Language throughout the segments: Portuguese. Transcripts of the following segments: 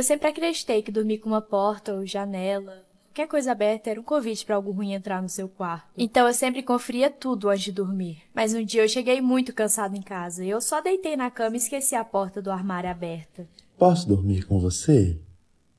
Eu sempre acreditei que dormir com uma porta ou janela, qualquer coisa aberta, era um convite para algo ruim entrar no seu quarto. Então eu sempre conferia tudo antes de dormir. Mas um dia eu cheguei muito cansado em casa e eu só deitei na cama e esqueci a porta do armário aberta. Posso dormir com você?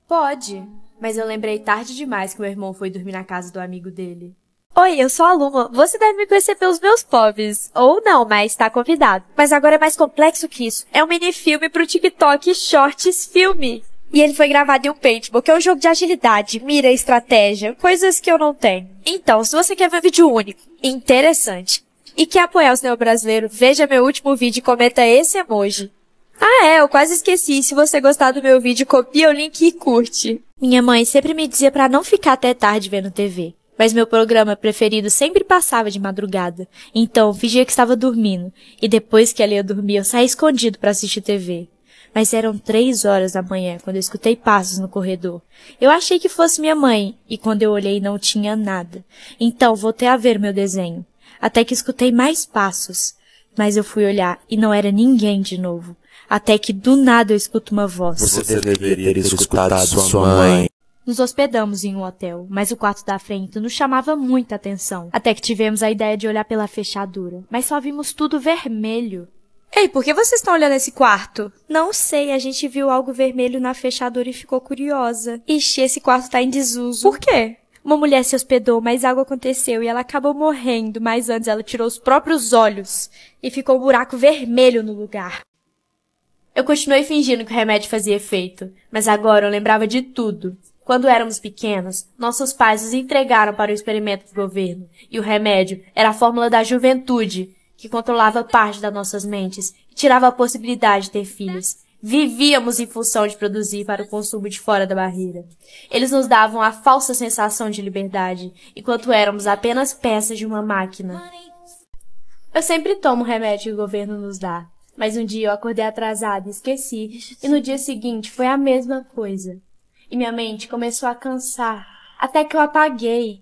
Pode, mas eu lembrei tarde demais que meu irmão foi dormir na casa do amigo dele. Oi, eu sou a Luma. Você deve me conhecer pelos meus pobres. Ou não, mas tá convidado. Mas agora é mais complexo que isso. É um minifilme pro TikTok Shorts Filme. E ele foi gravado em um paintball, que é um jogo de agilidade, mira, estratégia, coisas que eu não tenho. Então, se você quer ver um vídeo único, interessante, e quer apoiar o cinema brasileiro, veja meu último vídeo e comenta esse emoji. Ah é, eu quase esqueci. Se você gostar do meu vídeo, copia o link e curte. Minha mãe sempre me dizia para não ficar até tarde vendo TV. Mas meu programa preferido sempre passava de madrugada, então fingia que estava dormindo, e depois que ela ia dormir eu saía escondido para assistir TV mas eram três horas da manhã quando eu escutei passos no corredor. Eu achei que fosse minha mãe, e quando eu olhei não tinha nada. Então voltei a ver meu desenho, até que escutei mais passos. Mas eu fui olhar e não era ninguém de novo. Até que do nada eu escuto uma voz. Você deveria ter escutado sua mãe. Nos hospedamos em um hotel, mas o quarto da frente nos chamava muita atenção. Até que tivemos a ideia de olhar pela fechadura, mas só vimos tudo vermelho. Ei, por que vocês estão olhando esse quarto? Não sei, a gente viu algo vermelho na fechadura e ficou curiosa. Ixi, esse quarto tá em desuso. Por quê? Uma mulher se hospedou, mas algo aconteceu e ela acabou morrendo, mas antes ela tirou os próprios olhos e ficou um buraco vermelho no lugar. Eu continuei fingindo que o remédio fazia efeito, mas agora eu lembrava de tudo. Quando éramos pequenos, nossos pais os entregaram para o experimento do governo, e o remédio era a fórmula da juventude, que controlava parte das nossas mentes e tirava a possibilidade de ter filhos. Vivíamos em função de produzir para o consumo de fora da barreira. Eles nos davam a falsa sensação de liberdade, enquanto éramos apenas peças de uma máquina. Eu sempre tomo o remédio que o governo nos dá, mas um dia eu acordei atrasada e esqueci, e no dia seguinte foi a mesma coisa. E minha mente começou a cansar, até que eu apaguei.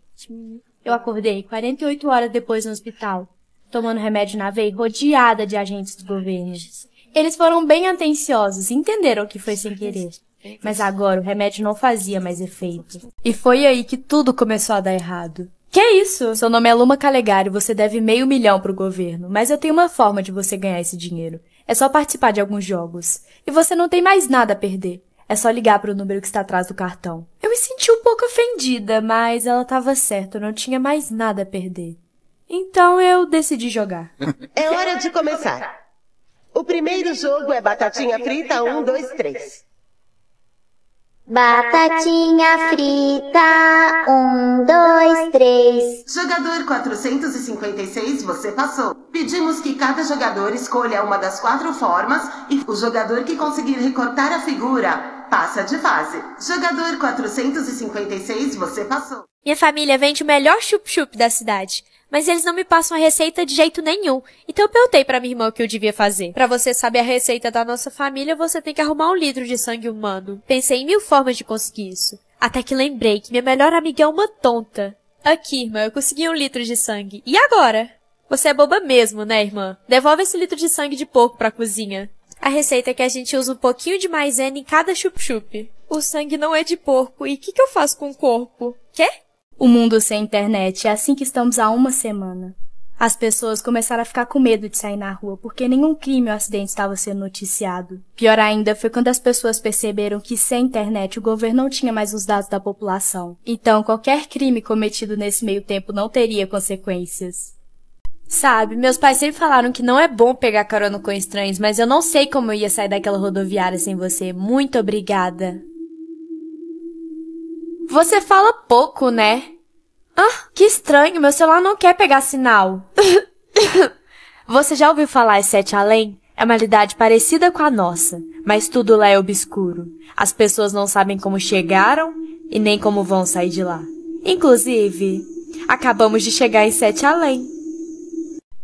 Eu acordei 48 horas depois no hospital tomando remédio na veia, rodeada de agentes do governo. Eles foram bem atenciosos, entenderam que foi sem querer. Mas agora o remédio não fazia mais efeito. E foi aí que tudo começou a dar errado. Que é isso? Seu nome é Luma Calegari, você deve meio milhão pro governo, mas eu tenho uma forma de você ganhar esse dinheiro. É só participar de alguns jogos. E você não tem mais nada a perder. É só ligar para o número que está atrás do cartão. Eu me senti um pouco ofendida, mas ela estava certa, eu não tinha mais nada a perder. Então eu decidi jogar. É hora de começar. O primeiro jogo é batatinha frita 1, 2, 3. Batatinha frita, um, dois, três. Jogador 456, você passou. Pedimos que cada jogador escolha uma das quatro formas e o jogador que conseguir recortar a figura passa de fase. Jogador 456, você passou. Minha família vende o melhor chup-chup da cidade mas eles não me passam a receita de jeito nenhum. Então eu perguntei para minha irmã o que eu devia fazer. Para você saber a receita da nossa família, você tem que arrumar um litro de sangue humano. Pensei em mil formas de conseguir isso. Até que lembrei que minha melhor amiga é uma tonta. Aqui, irmã, eu consegui um litro de sangue. E agora? Você é boba mesmo, né, irmã? Devolve esse litro de sangue de porco pra cozinha. A receita é que a gente usa um pouquinho de maisena em cada chup-chup. O sangue não é de porco, e o que, que eu faço com o corpo? Quê? O mundo sem internet é assim que estamos há uma semana. As pessoas começaram a ficar com medo de sair na rua porque nenhum crime ou acidente estava sendo noticiado. Pior ainda foi quando as pessoas perceberam que sem internet o governo não tinha mais os dados da população. Então qualquer crime cometido nesse meio tempo não teria consequências. Sabe, meus pais sempre falaram que não é bom pegar carona com estranhos, mas eu não sei como eu ia sair daquela rodoviária sem você. Muito obrigada. Você fala pouco, né? Ah, que estranho, meu celular não quer pegar sinal. Você já ouviu falar em Sete Além? É uma realidade parecida com a nossa, mas tudo lá é obscuro. As pessoas não sabem como chegaram e nem como vão sair de lá. Inclusive, acabamos de chegar em Sete Além.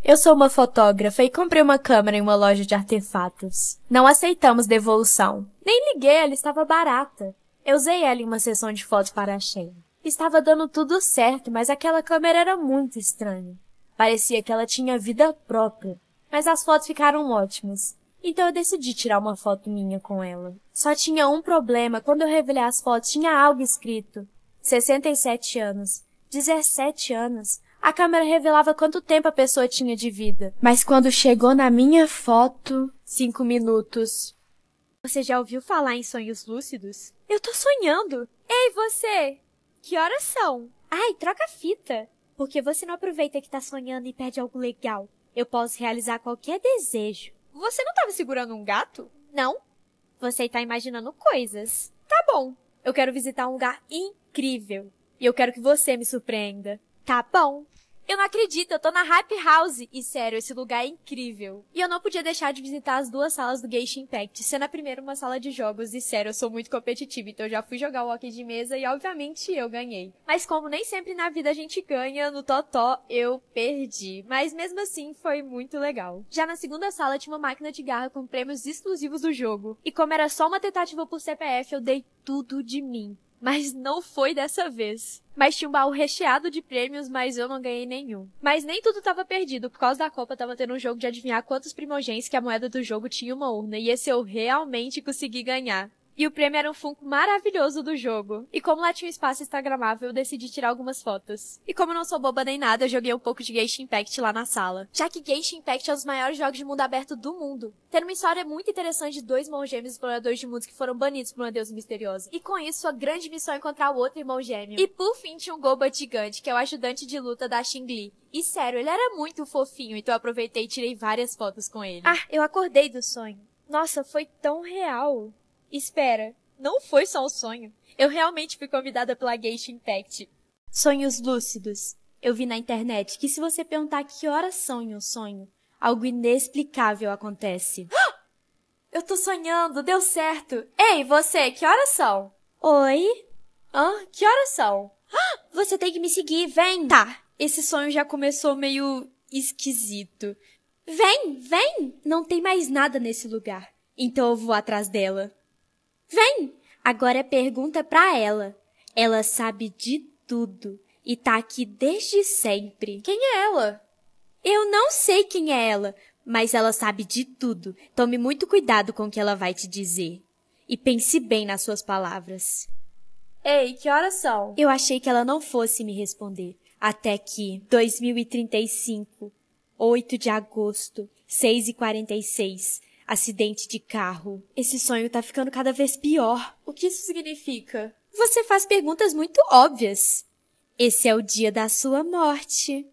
Eu sou uma fotógrafa e comprei uma câmera em uma loja de artefatos. Não aceitamos devolução. Nem liguei, ela estava barata. Eu usei ela em uma sessão de fotos para a Sheila. Estava dando tudo certo, mas aquela câmera era muito estranha. Parecia que ela tinha vida própria, mas as fotos ficaram ótimas. Então eu decidi tirar uma foto minha com ela. Só tinha um problema, quando eu revelei as fotos tinha algo escrito. 67 anos, 17 anos. A câmera revelava quanto tempo a pessoa tinha de vida. Mas quando chegou na minha foto, cinco minutos. Você já ouviu falar em sonhos lúcidos? Eu tô sonhando! Ei, você! Que horas são? Ai, troca a fita! Porque você não aproveita que tá sonhando e pede algo legal. Eu posso realizar qualquer desejo. Você não tava segurando um gato? Não. Você tá imaginando coisas. Tá bom. Eu quero visitar um lugar incrível. E eu quero que você me surpreenda. Tá bom. Eu não acredito, eu tô na Hype House. E sério, esse lugar é incrível. E eu não podia deixar de visitar as duas salas do Geisha Impact, sendo a primeira uma sala de jogos. E sério, eu sou muito competitiva, então eu já fui jogar o hockey de mesa e obviamente eu ganhei. Mas como nem sempre na vida a gente ganha, no Totó eu perdi. Mas mesmo assim foi muito legal. Já na segunda sala tinha uma máquina de garra com prêmios exclusivos do jogo. E como era só uma tentativa por CPF, eu dei tudo de mim. Mas não foi dessa vez. Mas tinha um baú recheado de prêmios, mas eu não ganhei nenhum. Mas nem tudo estava perdido, por causa da Copa tava tendo um jogo de adivinhar quantos primogênitos que a moeda do jogo tinha uma urna, e esse eu realmente consegui ganhar. E o prêmio era um Funko maravilhoso do jogo. E como lá tinha um espaço instagramável, eu decidi tirar algumas fotos. E como eu não sou boba nem nada, eu joguei um pouco de Genshin Impact lá na sala. Já que Genshin Impact é um dos maiores jogos de mundo aberto do mundo, tendo uma história muito interessante de dois irmãos gêmeos exploradores de mundos que foram banidos por uma deusa misteriosa. E com isso, sua grande missão é encontrar o outro irmão gêmeo. E por fim, tinha um Goba gigante, que é o ajudante de luta da Xingli. E sério, ele era muito fofinho, então eu aproveitei e tirei várias fotos com ele. Ah, eu acordei do sonho. Nossa, foi tão real. Espera, não foi só um sonho. Eu realmente fui convidada pela Geisha Impact. Sonhos lúcidos. Eu vi na internet que se você perguntar que horas em um sonho, algo inexplicável acontece. Eu tô sonhando, deu certo. Ei, você, que horas são? Oi? Hã? Que horas são? Você tem que me seguir, vem! Tá, esse sonho já começou meio esquisito. Vem, vem! Não tem mais nada nesse lugar. Então eu vou atrás dela. Vem! Agora é pergunta pra ela. Ela sabe de tudo e tá aqui desde sempre. Quem é ela? Eu não sei quem é ela, mas ela sabe de tudo. Tome muito cuidado com o que ela vai te dizer. E pense bem nas suas palavras. Ei, que horas são? Eu achei que ela não fosse me responder. Até que 2035, 8 de agosto, 6h46 acidente de carro. Esse sonho tá ficando cada vez pior. O que isso significa? Você faz perguntas muito óbvias. Esse é o dia da sua morte.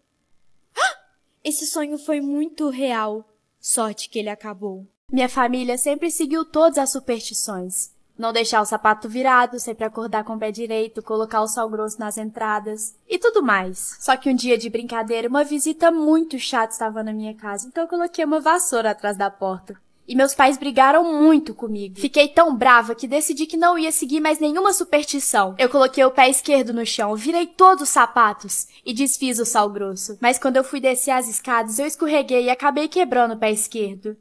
Ah! Esse sonho foi muito real. Sorte que ele acabou. Minha família sempre seguiu todas as superstições. Não deixar o sapato virado, sempre acordar com o pé direito, colocar o sal grosso nas entradas e tudo mais. Só que um dia de brincadeira, uma visita muito chata estava na minha casa, então eu coloquei uma vassoura atrás da porta. E meus pais brigaram muito comigo. Fiquei tão brava que decidi que não ia seguir mais nenhuma superstição. Eu coloquei o pé esquerdo no chão, virei todos os sapatos e desfiz o sal grosso. Mas quando eu fui descer as escadas, eu escorreguei e acabei quebrando o pé esquerdo.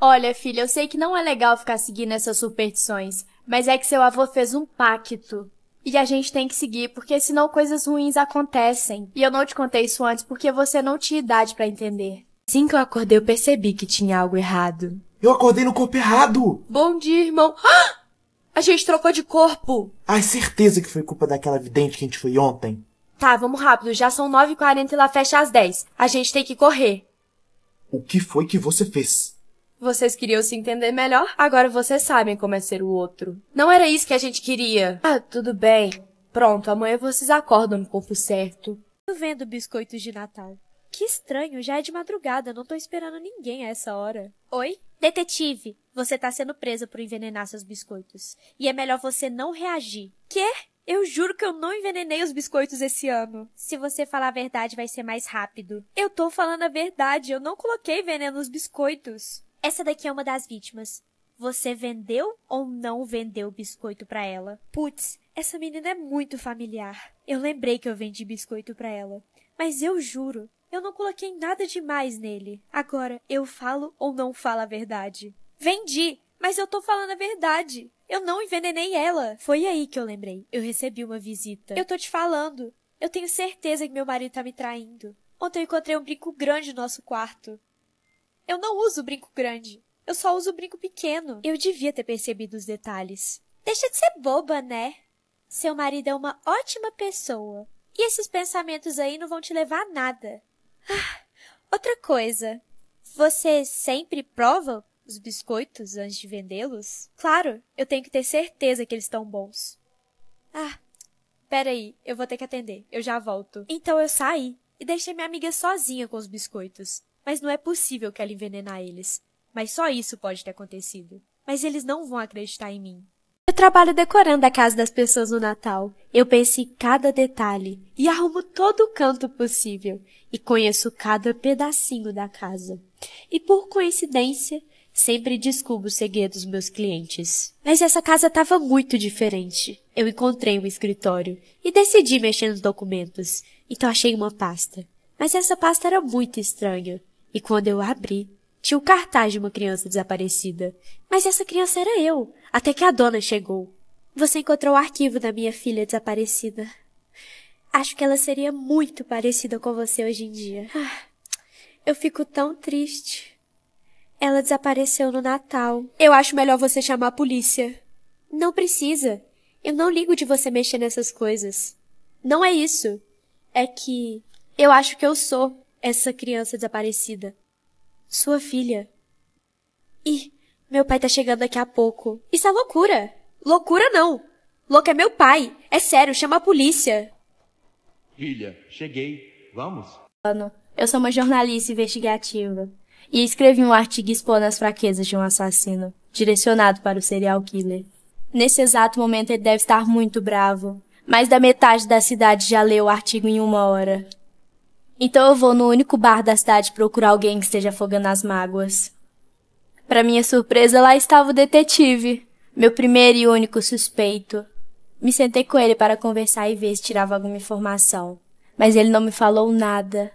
Olha, filha, eu sei que não é legal ficar seguindo essas superstições, mas é que seu avô fez um pacto. E a gente tem que seguir, porque senão coisas ruins acontecem. E eu não te contei isso antes porque você não tinha idade para entender. Assim que eu acordei, eu percebi que tinha algo errado. Eu acordei no corpo errado! Bom dia, irmão. Ah! A gente trocou de corpo! Ai, certeza que foi culpa daquela vidente que a gente foi ontem. Tá, vamos rápido. Já são 9h40 e lá fecha às 10. A gente tem que correr. O que foi que você fez? Vocês queriam se entender melhor, agora vocês sabem como é ser o outro. Não era isso que a gente queria. Ah, tudo bem. Pronto, amanhã vocês acordam no corpo certo. Tô vendo biscoitos de Natal. Que estranho, já é de madrugada, não tô esperando ninguém a essa hora. Oi? Detetive, você tá sendo presa por envenenar seus biscoitos. E é melhor você não reagir. Quê? Eu juro que eu não envenenei os biscoitos esse ano. Se você falar a verdade, vai ser mais rápido. Eu tô falando a verdade, eu não coloquei veneno nos biscoitos. Essa daqui é uma das vítimas. Você vendeu ou não vendeu o biscoito para ela? Putz, essa menina é muito familiar. Eu lembrei que eu vendi biscoito para ela. Mas eu juro, eu não coloquei nada demais nele. Agora, eu falo ou não falo a verdade? Vendi, mas eu tô falando a verdade. Eu não envenenei ela. Foi aí que eu lembrei. Eu recebi uma visita. Eu tô te falando. Eu tenho certeza que meu marido tá me traindo. Ontem eu encontrei um brinco grande no nosso quarto. Eu não uso brinco grande. Eu só uso brinco pequeno. Eu devia ter percebido os detalhes. Deixa de ser boba, né? Seu marido é uma ótima pessoa. E esses pensamentos aí não vão te levar a nada. Ah, outra coisa. Você sempre prova os biscoitos antes de vendê-los? Claro, eu tenho que ter certeza que eles estão bons. Ah, peraí, eu vou ter que atender. Eu já volto. Então eu saí e deixei minha amiga sozinha com os biscoitos. Mas não é possível que ela envenenar eles. Mas só isso pode ter acontecido. Mas eles não vão acreditar em mim. Eu trabalho decorando a casa das pessoas no Natal. Eu penso em cada detalhe e arrumo todo o canto possível e conheço cada pedacinho da casa. E por coincidência, Sempre descubro o segredos dos meus clientes. Mas essa casa estava muito diferente. Eu encontrei um escritório e decidi mexer nos documentos, então achei uma pasta. Mas essa pasta era muito estranha, e quando eu abri, tinha o um cartaz de uma criança desaparecida, mas essa criança era eu, até que a dona chegou. Você encontrou o arquivo da minha filha desaparecida. Acho que ela seria muito parecida com você hoje em dia. Ah, eu fico tão triste. Ela desapareceu no Natal. Eu acho melhor você chamar a polícia. Não precisa. Eu não ligo de você mexer nessas coisas. Não é isso. É que eu acho que eu sou essa criança desaparecida. Sua filha. E meu pai tá chegando daqui a pouco. Isso é loucura. Loucura não. Louco é meu pai. É sério, chama a polícia. Filha, cheguei. Vamos? Eu sou uma jornalista investigativa. E escrevi um artigo expondo as fraquezas de um assassino, direcionado para o serial killer. Nesse exato momento ele deve estar muito bravo. Mais da metade da cidade já leu o artigo em uma hora. Então eu vou no único bar da cidade procurar alguém que esteja afogando as mágoas. Para minha surpresa, lá estava o detetive, meu primeiro e único suspeito. Me sentei com ele para conversar e ver se tirava alguma informação, mas ele não me falou nada.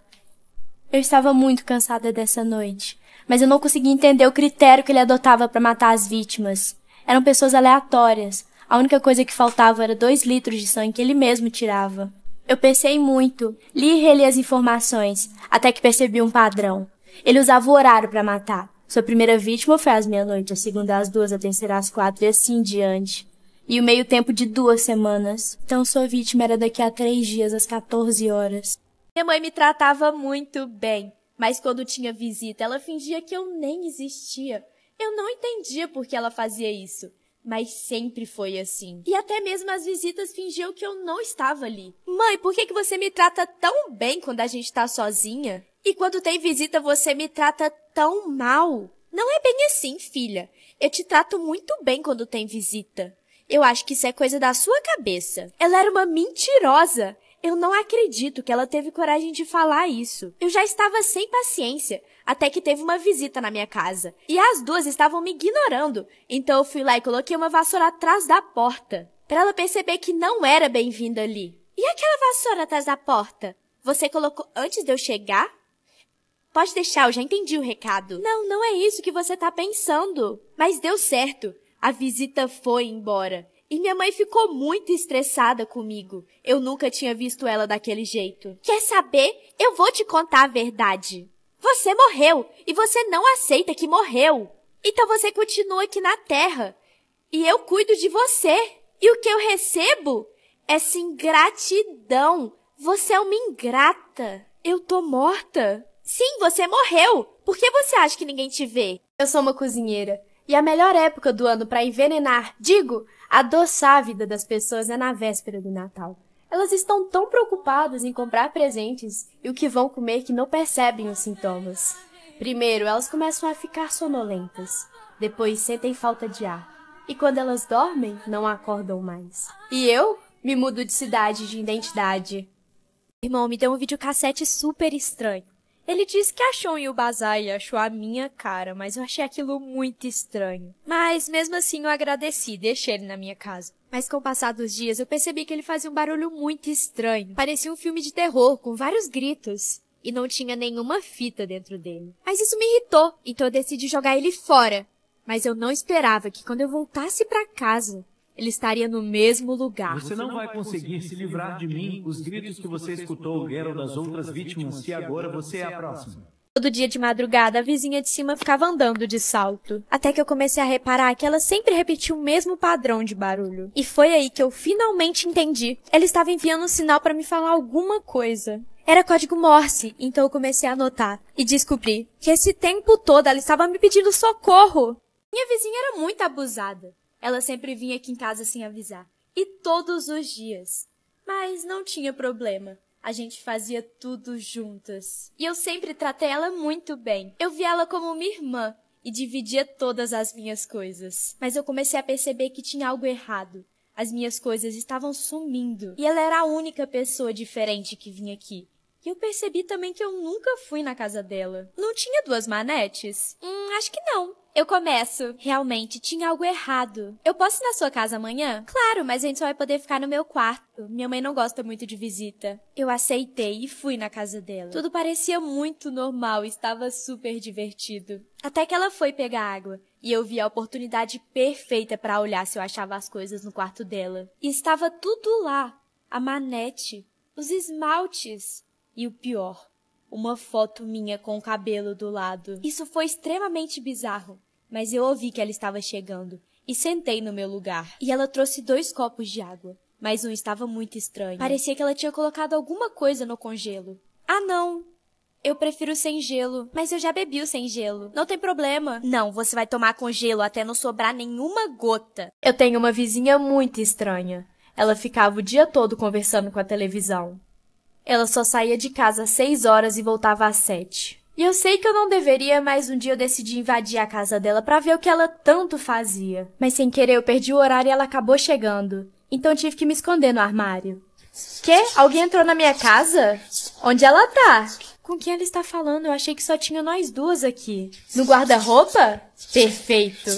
Eu estava muito cansada dessa noite, mas eu não conseguia entender o critério que ele adotava para matar as vítimas. Eram pessoas aleatórias. A única coisa que faltava era dois litros de sangue que ele mesmo tirava. Eu pensei muito, li e reli as informações, até que percebi um padrão. Ele usava o horário para matar. Sua primeira vítima foi às meia-noite, a segunda às duas, a terceira às quatro e assim em diante. E o meio tempo de duas semanas. Então sua vítima era daqui a três dias, às 14 horas. Minha mãe me tratava muito bem, mas quando tinha visita, ela fingia que eu nem existia. Eu não entendia por que ela fazia isso, mas sempre foi assim. E até mesmo as visitas fingiam que eu não estava ali. Mãe, por que, que você me trata tão bem quando a gente tá sozinha? E quando tem visita você me trata tão mal. Não é bem assim, filha. Eu te trato muito bem quando tem visita. Eu acho que isso é coisa da sua cabeça. Ela era uma mentirosa. Eu não acredito que ela teve coragem de falar isso. Eu já estava sem paciência, até que teve uma visita na minha casa. E as duas estavam me ignorando. Então eu fui lá e coloquei uma vassoura atrás da porta, para ela perceber que não era bem-vinda ali. E aquela vassoura atrás da porta? Você colocou antes de eu chegar? Pode deixar, eu já entendi o recado. Não, não é isso que você tá pensando. Mas deu certo. A visita foi embora. E minha mãe ficou muito estressada comigo. Eu nunca tinha visto ela daquele jeito. Quer saber? Eu vou te contar a verdade. Você morreu e você não aceita que morreu. Então você continua aqui na Terra. E eu cuido de você. E o que eu recebo? Essa é ingratidão. Você é uma ingrata. Eu tô morta. Sim, você morreu! Por que você acha que ninguém te vê? Eu sou uma cozinheira. E a melhor época do ano para envenenar, digo, adoçar a vida das pessoas é na véspera do Natal. Elas estão tão preocupadas em comprar presentes e o que vão comer que não percebem os sintomas. Primeiro, elas começam a ficar sonolentas. Depois, sentem falta de ar. E quando elas dormem, não acordam mais. E eu me mudo de cidade de identidade. Irmão, me deu um videocassete super estranho. Ele disse que achou em bazar e achou a minha cara, mas eu achei aquilo muito estranho. Mas mesmo assim eu agradeci, deixei ele na minha casa. Mas com o passar dos dias eu percebi que ele fazia um barulho muito estranho. Parecia um filme de terror, com vários gritos. E não tinha nenhuma fita dentro dele. Mas isso me irritou, então eu decidi jogar ele fora. Mas eu não esperava que quando eu voltasse para casa, ele estaria no mesmo lugar. Você não vai conseguir se livrar de mim, os gritos que você escutou vieram das outras vítimas, se agora você é a próxima. Todo dia de madrugada, a vizinha de cima ficava andando de salto, até que eu comecei a reparar que ela sempre repetia o mesmo padrão de barulho. E foi aí que eu finalmente entendi. Ela estava enviando um sinal para me falar alguma coisa. Era código Morse, então eu comecei a anotar e descobri que esse tempo todo ela estava me pedindo socorro. Minha vizinha era muito abusada. Ela sempre vinha aqui em casa sem avisar, e todos os dias. Mas não tinha problema. A gente fazia tudo juntas. E eu sempre tratei ela muito bem. Eu via ela como minha irmã e dividia todas as minhas coisas. Mas eu comecei a perceber que tinha algo errado. As minhas coisas estavam sumindo e ela era a única pessoa diferente que vinha aqui. E eu percebi também que eu nunca fui na casa dela. Não tinha duas manetes? Hum, acho que não. Eu começo. Realmente, tinha algo errado. Eu posso ir na sua casa amanhã? Claro, mas a gente só vai poder ficar no meu quarto. Minha mãe não gosta muito de visita. Eu aceitei e fui na casa dela. Tudo parecia muito normal, estava super divertido. Até que ela foi pegar água e eu vi a oportunidade perfeita para olhar se eu achava as coisas no quarto dela. E estava tudo lá: a manete, os esmaltes e o pior, uma foto minha com o cabelo do lado. Isso foi extremamente bizarro mas eu ouvi que ela estava chegando e sentei no meu lugar. E ela trouxe dois copos de água, mas um estava muito estranho. Parecia que ela tinha colocado alguma coisa no congelo. Ah, não! Eu prefiro sem gelo, mas eu já bebi o sem gelo. Não tem problema. Não, você vai tomar com gelo até não sobrar nenhuma gota. Eu tenho uma vizinha muito estranha. Ela ficava o dia todo conversando com a televisão. Ela só saía de casa às seis horas e voltava às sete. E eu sei que eu não deveria, mas um dia eu decidi invadir a casa dela para ver o que ela tanto fazia. Mas sem querer eu perdi o horário e ela acabou chegando. Então tive que me esconder no armário. Quê? Alguém entrou na minha casa? Onde ela tá? Com quem ela está falando? Eu achei que só tinha nós duas aqui. No guarda-roupa? Perfeito.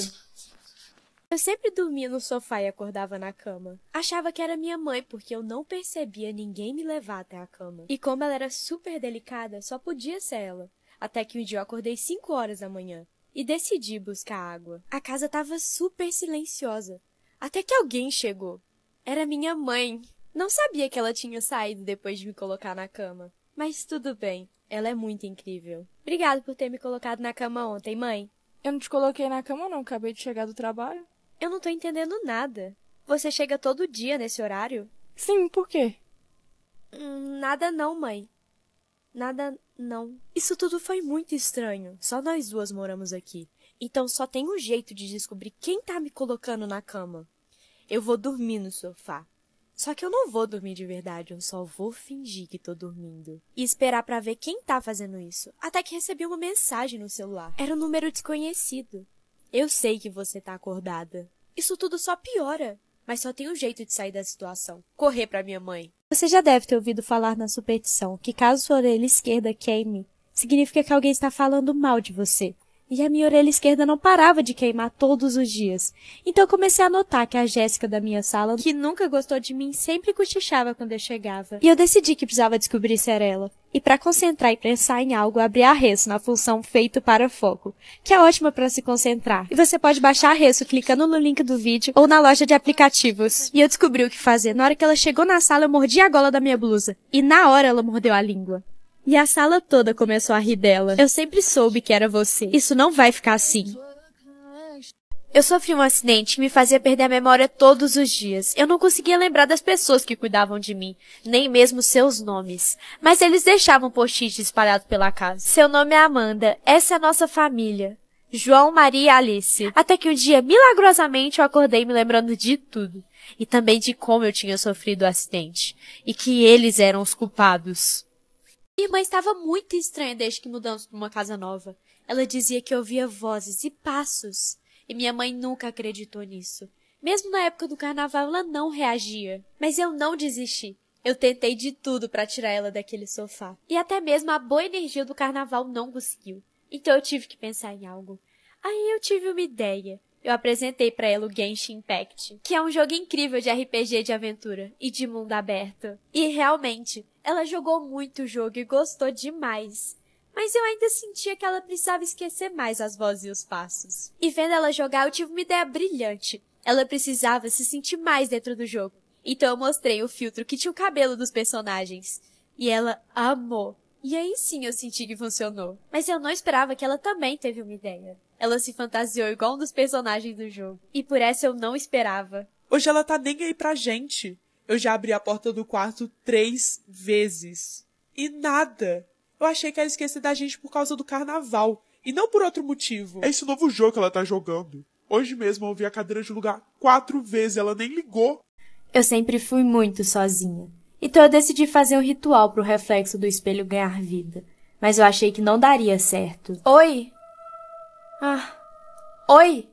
Eu sempre dormia no sofá e acordava na cama. Achava que era minha mãe porque eu não percebia ninguém me levar até a cama. E como ela era super delicada, só podia ser ela até que um dia eu acordei cinco horas da manhã e decidi buscar água. A casa estava super silenciosa, até que alguém chegou. Era minha mãe. Não sabia que ela tinha saído depois de me colocar na cama. Mas tudo bem, ela é muito incrível. Obrigado por ter me colocado na cama ontem, mãe. Eu não te coloquei na cama, não. Acabei de chegar do trabalho. Eu não tô entendendo nada. Você chega todo dia nesse horário? Sim, por quê? Hum, nada não, mãe. Nada, não. Isso tudo foi muito estranho. Só nós duas moramos aqui. Então só tem um jeito de descobrir quem tá me colocando na cama. Eu vou dormir no sofá. Só que eu não vou dormir de verdade, eu só vou fingir que tô dormindo. E esperar para ver quem tá fazendo isso. Até que recebi uma mensagem no celular. Era um número desconhecido. Eu sei que você tá acordada. Isso tudo só piora mas só tem um jeito de sair da situação: correr para minha mãe. Você já deve ter ouvido falar na superstição que caso sua orelha esquerda queime, significa que alguém está falando mal de você. E a minha orelha esquerda não parava de queimar todos os dias. Então comecei a notar que a Jéssica da minha sala, que nunca gostou de mim, sempre cochichava quando eu chegava. E eu decidi que precisava descobrir se era ela. E para concentrar e pensar em algo, abri a arreço na função feito para foco, que é ótima para se concentrar. E você pode baixar a arreço clicando no link do vídeo ou na loja de aplicativos. E eu descobri o que fazer. Na hora que ela chegou na sala, eu mordi a gola da minha blusa. E na hora ela mordeu a língua. E a sala toda começou a rir dela. Eu sempre soube que era você. Isso não vai ficar assim. Eu sofri um acidente que me fazia perder a memória todos os dias. Eu não conseguia lembrar das pessoas que cuidavam de mim, nem mesmo seus nomes. Mas eles deixavam post-it espalhado pela casa. Seu nome é Amanda. Essa é a nossa família. João, Maria e Alice. Até que um dia, milagrosamente, eu acordei me lembrando de tudo. E também de como eu tinha sofrido o acidente. E que eles eram os culpados. Irmã estava muito estranha desde que mudamos para uma casa nova. Ela dizia que ouvia vozes e passos, e minha mãe nunca acreditou nisso. Mesmo na época do carnaval, ela não reagia. Mas eu não desisti. Eu tentei de tudo para tirar ela daquele sofá. E até mesmo a boa energia do carnaval não conseguiu. Então eu tive que pensar em algo. Aí eu tive uma ideia eu apresentei para ela o Genshin Impact, que é um jogo incrível de RPG de aventura e de mundo aberto. E realmente, ela jogou muito o jogo e gostou demais. Mas eu ainda sentia que ela precisava esquecer mais as vozes e os passos. E vendo ela jogar, eu tive uma ideia brilhante. Ela precisava se sentir mais dentro do jogo. Então eu mostrei o filtro que tinha o cabelo dos personagens. E ela amou. E aí sim eu senti que funcionou. Mas eu não esperava que ela também teve uma ideia. Ela se fantasiou igual um dos personagens do jogo. E por essa eu não esperava. Hoje ela tá nem aí pra gente. Eu já abri a porta do quarto três vezes. E nada. Eu achei que ela esqueceu da gente por causa do carnaval. E não por outro motivo. É esse novo jogo que ela tá jogando. Hoje mesmo eu ouvi a cadeira de lugar quatro vezes, ela nem ligou. Eu sempre fui muito sozinha. Então eu decidi fazer um ritual pro reflexo do espelho ganhar vida. Mas eu achei que não daria certo. Oi! Ah. Oi!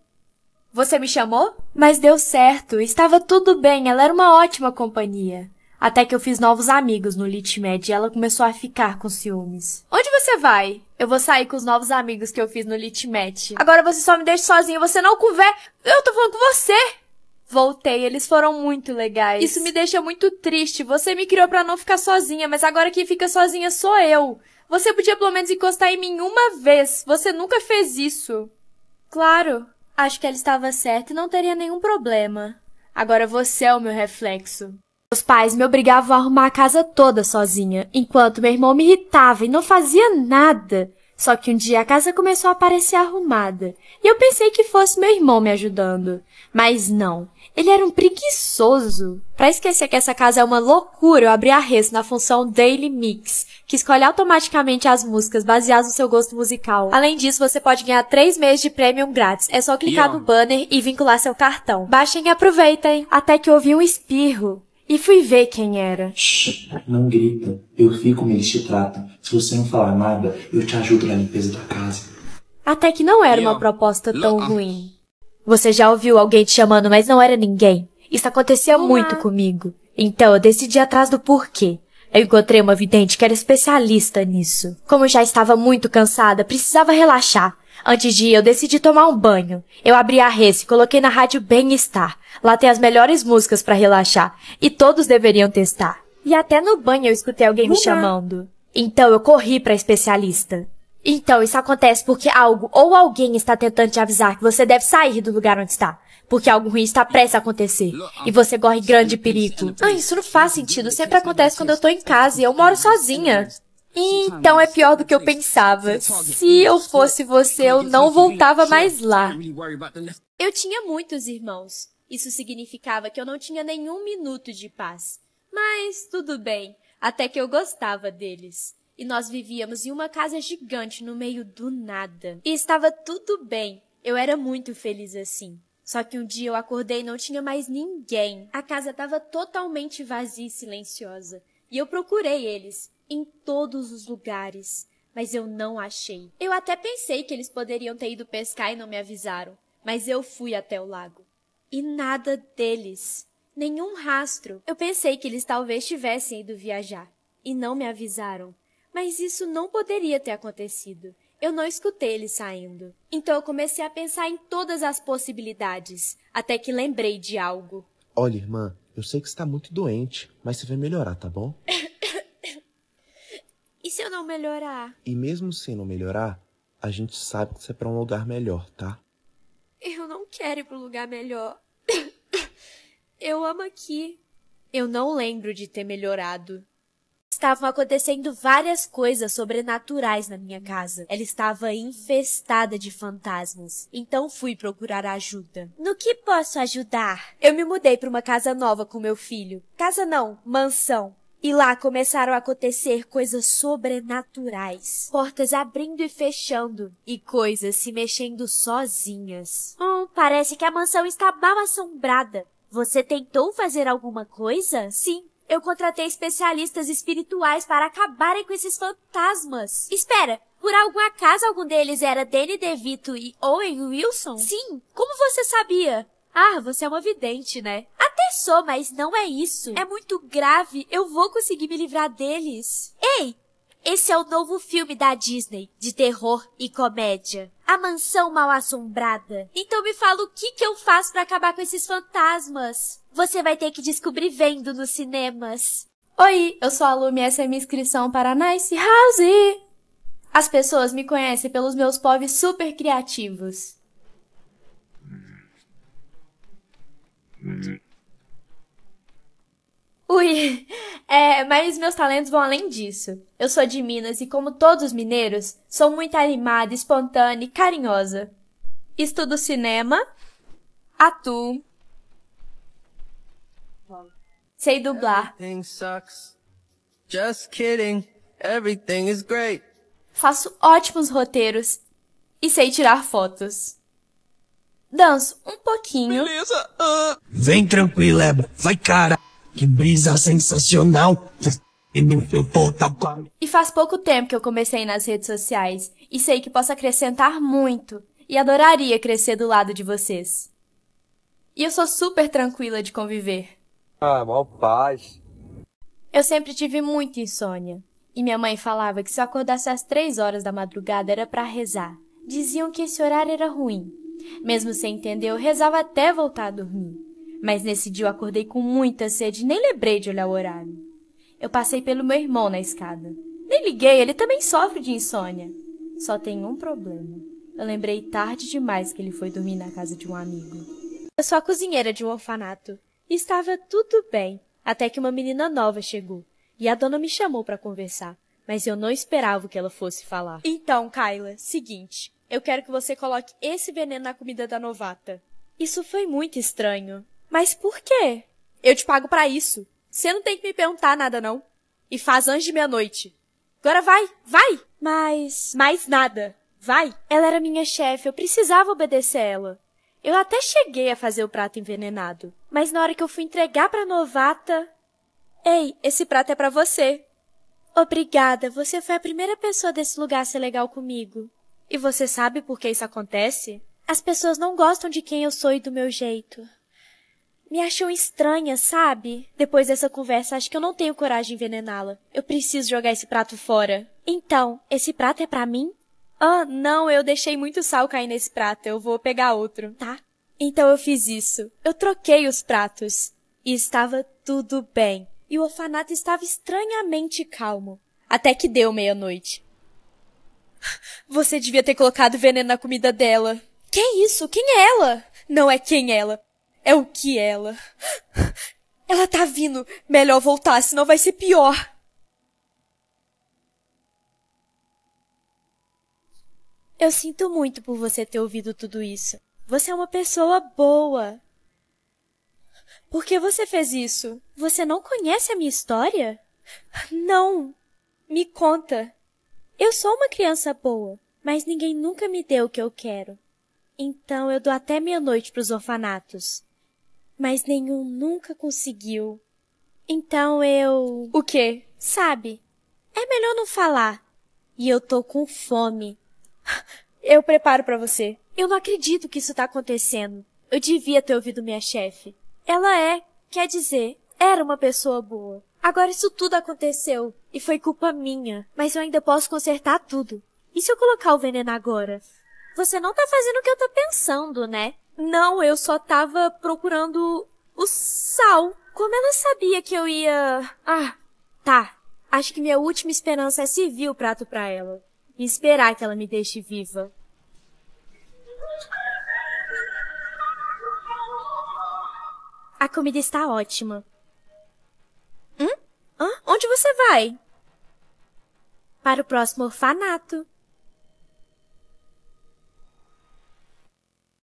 Você me chamou? Mas deu certo, estava tudo bem, ela era uma ótima companhia. Até que eu fiz novos amigos no Litmed e ela começou a ficar com ciúmes. Onde você vai? Eu vou sair com os novos amigos que eu fiz no litmed. Agora você só me deixa sozinha, você não conversa. Eu tô falando com você! Voltei, eles foram muito legais. Isso me deixa muito triste. Você me criou para não ficar sozinha, mas agora quem fica sozinha sou eu. Você podia pelo menos encostar em mim uma vez. Você nunca fez isso. Claro. Acho que ela estava certa e não teria nenhum problema. Agora você é o meu reflexo. Os pais me obrigavam a arrumar a casa toda sozinha, enquanto meu irmão me irritava e não fazia nada. Só que um dia a casa começou a parecer arrumada, e eu pensei que fosse meu irmão me ajudando. Mas não, ele era um preguiçoso. Para esquecer que essa casa é uma loucura, eu abri a res na função Daily Mix, que escolhe automaticamente as músicas baseadas no seu gosto musical. Além disso, você pode ganhar 3 meses de premium grátis. É só clicar no banner e vincular seu cartão. Baixem e aproveitem! Até que ouvi um espirro. E fui ver quem era. Shh, não grita. Eu vi como eles te tratam. Se você não falar nada, eu te ajudo na limpeza da casa. Até que não era uma proposta tão ruim. Você já ouviu alguém te chamando, mas não era ninguém. Isso acontecia Olá. muito comigo. Então eu decidi atrás do porquê. Eu encontrei uma vidente que era especialista nisso. Como eu já estava muito cansada, precisava relaxar. Antes de ir, eu decidi tomar um banho. Eu abri a res e coloquei na rádio Bem-Estar. Lá tem as melhores músicas para relaxar e todos deveriam testar. E até no banho eu escutei alguém me chamando. Então eu corri para especialista. Então isso acontece porque algo ou alguém está tentando te avisar que você deve sair do lugar onde está, porque algo ruim está prestes a acontecer e você corre grande perigo. Ah, isso não faz sentido. Sempre acontece quando eu tô em casa e eu moro sozinha. Então é pior do que eu pensava. Se eu fosse você, eu não voltava mais lá. Eu tinha muitos irmãos. Isso significava que eu não tinha nenhum minuto de paz. Mas tudo bem, até que eu gostava deles. E nós vivíamos em uma casa gigante no meio do nada. E estava tudo bem. Eu era muito feliz assim. Só que um dia eu acordei e não tinha mais ninguém. A casa estava totalmente vazia e silenciosa. E eu procurei eles em todos os lugares, mas eu não achei. Eu até pensei que eles poderiam ter ido pescar e não me avisaram, mas eu fui até o lago e nada deles. Nenhum rastro. Eu pensei que eles talvez tivessem ido viajar e não me avisaram. Mas isso não poderia ter acontecido. Eu não escutei eles saindo. Então eu comecei a pensar em todas as possibilidades, até que lembrei de algo. Olha, irmã, eu sei que está muito doente, mas você vai melhorar, tá bom? e se eu não melhorar? E mesmo se não melhorar, a gente sabe que você é para um lugar melhor, tá? Eu não quero ir para um lugar melhor. Eu amo aqui. Eu não lembro de ter melhorado. Estavam acontecendo várias coisas sobrenaturais na minha casa. Ela estava infestada de fantasmas. Então fui procurar ajuda. No que posso ajudar? Eu me mudei para uma casa nova com meu filho. Casa não, mansão. E lá começaram a acontecer coisas sobrenaturais. Portas abrindo e fechando. E coisas se mexendo sozinhas. Hum, parece que a mansão está mal assombrada. Você tentou fazer alguma coisa? Sim, eu contratei especialistas espirituais para acabarem com esses fantasmas. Espera, por algum acaso algum deles era Danny DeVito e Owen Wilson? Sim, como você sabia? Ah, você é uma vidente, né? Até sou, mas não é isso. É muito grave, eu vou conseguir me livrar deles. Ei, esse é o novo filme da Disney, de terror e comédia. A mansão mal assombrada. Então me fala o que que eu faço para acabar com esses fantasmas? Você vai ter que descobrir vendo nos cinemas. Oi, eu sou a Lumi e essa é minha inscrição para Nice House. As pessoas me conhecem pelos meus povos super criativos. Hum. Ui! É, mas meus talentos vão além disso. Eu sou de Minas e, como todos os mineiros, sou muito animada, espontânea e carinhosa. Estudo cinema, atuo, sei dublar. Faço ótimos roteiros e sei tirar fotos. Danço um pouquinho. Beleza. Uh... Vem tranquila, Eba. Vai cara. Que brisa sensacional! E faz pouco tempo que eu comecei nas redes sociais e sei que posso acrescentar muito e adoraria crescer do lado de vocês. E eu sou super tranquila de conviver. Ah, mal paz. Eu sempre tive muita insônia. E minha mãe falava que se eu acordasse às três horas da madrugada era para rezar. Diziam que esse horário era ruim. Mesmo sem entender, eu rezava até voltar a dormir. Mas nesse dia eu acordei com muita sede e nem lembrei de olhar o horário. Eu passei pelo meu irmão na escada. Nem liguei, ele também sofre de insônia. Só tem um problema. Eu lembrei tarde demais que ele foi dormir na casa de um amigo. Eu sou a cozinheira de um orfanato. E estava tudo bem, até que uma menina nova chegou. E a dona me chamou para conversar, mas eu não esperava que ela fosse falar. Então, Kyla, seguinte, eu quero que você coloque esse veneno na comida da novata. Isso foi muito estranho. Mas por quê? Eu te pago para isso. Você não tem que me perguntar nada, não. E faz antes de meia-noite. Agora vai, vai! Mas. Mais nada. Vai! Ela era minha chefe, eu precisava obedecer ela. Eu até cheguei a fazer o prato envenenado, mas na hora que eu fui entregar pra novata. Ei, esse prato é para você. Obrigada, você foi a primeira pessoa desse lugar a ser legal comigo. E você sabe por que isso acontece? As pessoas não gostam de quem eu sou e do meu jeito me achou estranha, sabe? Depois dessa conversa, acho que eu não tenho coragem de envenená-la. Eu preciso jogar esse prato fora. Então, esse prato é para mim? Ah, não, eu deixei muito sal cair nesse prato. Eu vou pegar outro, tá? Então eu fiz isso. Eu troquei os pratos. E estava tudo bem. E o orfanato estava estranhamente calmo. Até que deu meia-noite. Você devia ter colocado veneno na comida dela. Que isso? Quem é ela? Não é quem é ela. É o que ela. Ela tá vindo. Melhor voltar, senão vai ser pior. Eu sinto muito por você ter ouvido tudo isso. Você é uma pessoa boa. Por que você fez isso? Você não conhece a minha história? Não. Me conta. Eu sou uma criança boa, mas ninguém nunca me deu o que eu quero. Então eu dou até meia-noite para os orfanatos mas nenhum nunca conseguiu. Então eu. O quê? Sabe? É melhor não falar. E eu tô com fome. Eu preparo para você. Eu não acredito que isso tá acontecendo. Eu devia ter ouvido minha chefe. Ela é, quer dizer, era uma pessoa boa. Agora isso tudo aconteceu e foi culpa minha, mas eu ainda posso consertar tudo. E se eu colocar o veneno agora? Você não tá fazendo o que eu tô pensando, né? Não, eu só tava procurando o sal. Como ela sabia que eu ia. Ah, tá. Acho que minha última esperança é servir o prato para ela e esperar que ela me deixe viva. A comida está ótima. Hum? Hã? Onde você vai? Para o próximo orfanato.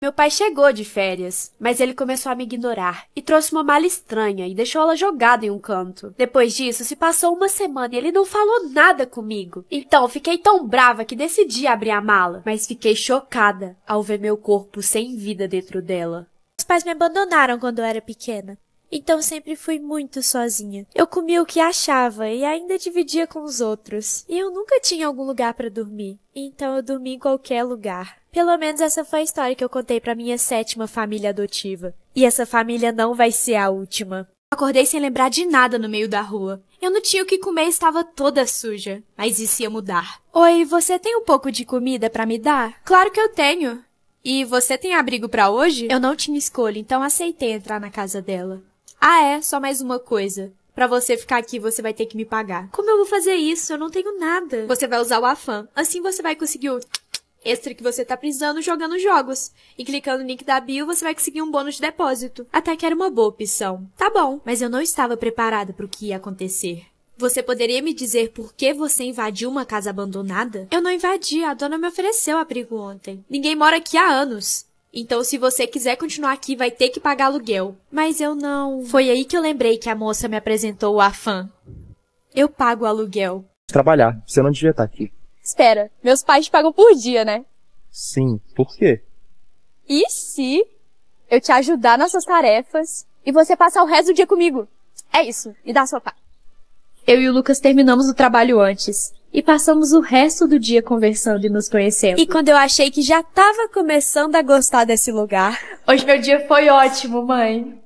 Meu pai chegou de férias, mas ele começou a me ignorar e trouxe uma mala estranha e deixou ela jogada em um canto. Depois disso, se passou uma semana e ele não falou nada comigo. Então, fiquei tão brava que decidi abrir a mala, mas fiquei chocada ao ver meu corpo sem vida dentro dela. Os pais me abandonaram quando eu era pequena. Então sempre fui muito sozinha. Eu comia o que achava e ainda dividia com os outros. E eu nunca tinha algum lugar para dormir. Então eu dormi em qualquer lugar. Pelo menos essa foi a história que eu contei para minha sétima família adotiva. E essa família não vai ser a última. Acordei sem lembrar de nada no meio da rua. Eu não tinha o que comer, estava toda suja, mas isso ia mudar. Oi, você tem um pouco de comida para me dar? Claro que eu tenho. E você tem abrigo para hoje? Eu não tinha escolha, então aceitei entrar na casa dela. Ah, é, só mais uma coisa. Pra você ficar aqui, você vai ter que me pagar. Como eu vou fazer isso? Eu não tenho nada. Você vai usar o afã. Assim você vai conseguir o extra que você tá precisando jogando jogos. E clicando no link da bio, você vai conseguir um bônus de depósito. Até que era uma boa opção. Tá bom, mas eu não estava preparada para o que ia acontecer. Você poderia me dizer por que você invadiu uma casa abandonada? Eu não invadi, a dona me ofereceu abrigo ontem. Ninguém mora aqui há anos. Então, se você quiser continuar aqui, vai ter que pagar aluguel. Mas eu não. Foi aí que eu lembrei que a moça me apresentou o afã. Eu pago o aluguel. Trabalhar, você não devia estar aqui. Espera, meus pais pagam por dia, né? Sim, por quê? E se eu te ajudar nas suas tarefas e você passar o resto do dia comigo? É isso, e dá a sua pá. Eu e o Lucas terminamos o trabalho antes e passamos o resto do dia conversando e nos conhecendo. E quando eu achei que já tava começando a gostar desse lugar. Hoje meu dia foi ótimo, mãe.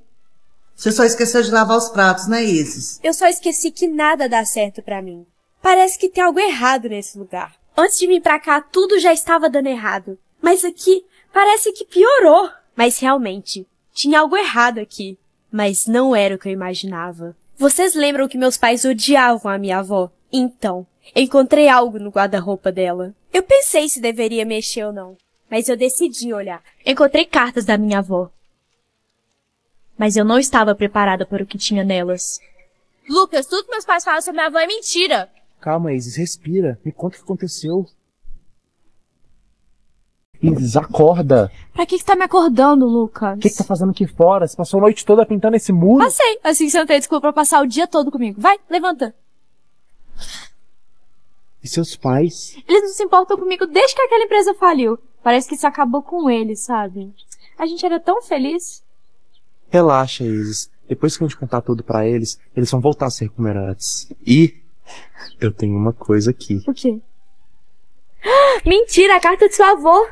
Você só esqueceu de lavar os pratos, né, Isis? Eu só esqueci que nada dá certo para mim. Parece que tem algo errado nesse lugar. Antes de vir pra cá, tudo já estava dando errado. Mas aqui, parece que piorou. Mas realmente, tinha algo errado aqui. Mas não era o que eu imaginava. Vocês lembram que meus pais odiavam a minha avó? Então, encontrei algo no guarda-roupa dela. Eu pensei se deveria mexer ou não, mas eu decidi olhar. Encontrei cartas da minha avó. Mas eu não estava preparada para o que tinha nelas. Lucas, tudo que meus pais falam sobre minha avó é mentira. Calma, Isis, respira. Me conta o que aconteceu. Isis, acorda. Pra que, que tá me acordando, Lucas? O que, que tá fazendo aqui fora? Você passou a noite toda pintando esse muro? Passei. Assim que você não tem desculpa pra passar o dia todo comigo. Vai, levanta. E seus pais? Eles não se importam comigo desde que aquela empresa faliu. Parece que isso acabou com eles, sabe? A gente era tão feliz. Relaxa, Isis. Depois que a gente contar tudo para eles, eles vão voltar a ser como era antes. E eu tenho uma coisa aqui. O quê? Mentira, a carta de seu avô.